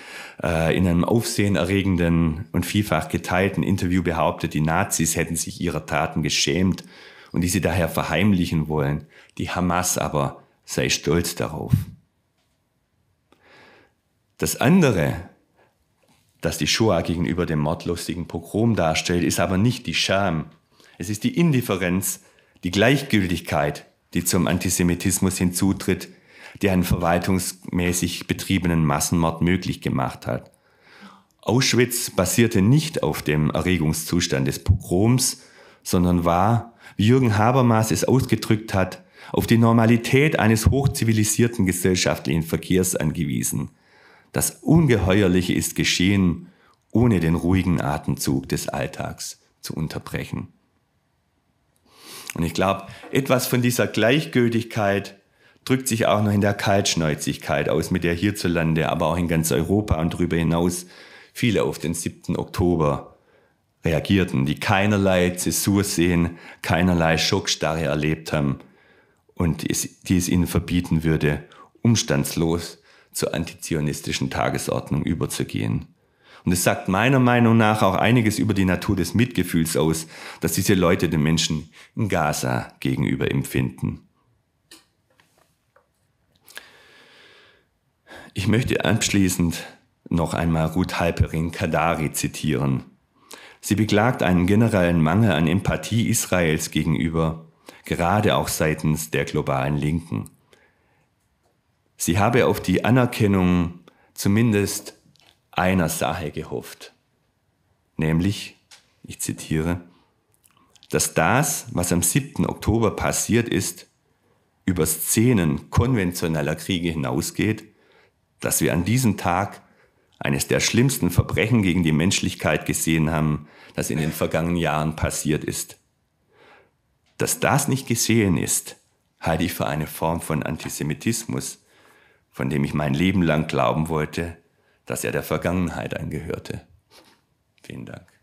äh, in einem aufsehenerregenden und vielfach geteilten Interview behauptet, die Nazis hätten sich ihrer Taten geschämt und diese daher verheimlichen wollen. Die Hamas aber sei stolz darauf. Das andere, das die Shoah gegenüber dem mordlustigen Pogrom darstellt, ist aber nicht die Scham. Es ist die Indifferenz die Gleichgültigkeit, die zum Antisemitismus hinzutritt, der einen verwaltungsmäßig betriebenen Massenmord möglich gemacht hat. Auschwitz basierte nicht auf dem Erregungszustand des Pogroms, sondern war, wie Jürgen Habermas es ausgedrückt hat, auf die Normalität eines hochzivilisierten gesellschaftlichen Verkehrs angewiesen. Das Ungeheuerliche ist geschehen, ohne den ruhigen Atemzug des Alltags zu unterbrechen. Und ich glaube, etwas von dieser Gleichgültigkeit drückt sich auch noch in der Kaltschnäuzigkeit aus, mit der hierzulande, aber auch in ganz Europa und darüber hinaus viele auf den 7. Oktober reagierten, die keinerlei Zäsur sehen, keinerlei Schockstarre erlebt haben und es, die es ihnen verbieten würde, umstandslos zur antizionistischen Tagesordnung überzugehen. Und es sagt meiner Meinung nach auch einiges über die Natur des Mitgefühls aus, dass diese Leute den Menschen in Gaza gegenüber empfinden. Ich möchte abschließend noch einmal Ruth Halperin Kadari zitieren. Sie beklagt einen generellen Mangel an Empathie Israels gegenüber, gerade auch seitens der globalen Linken. Sie habe auf die Anerkennung zumindest einer Sache gehofft, nämlich, ich zitiere, dass das, was am 7. Oktober passiert ist, über Szenen konventioneller Kriege hinausgeht, dass wir an diesem Tag eines der schlimmsten Verbrechen gegen die Menschlichkeit gesehen haben, das in den vergangenen Jahren passiert ist. Dass das nicht gesehen ist, halte ich für eine Form von Antisemitismus, von dem ich mein Leben lang glauben wollte, dass er der Vergangenheit angehörte. Vielen Dank.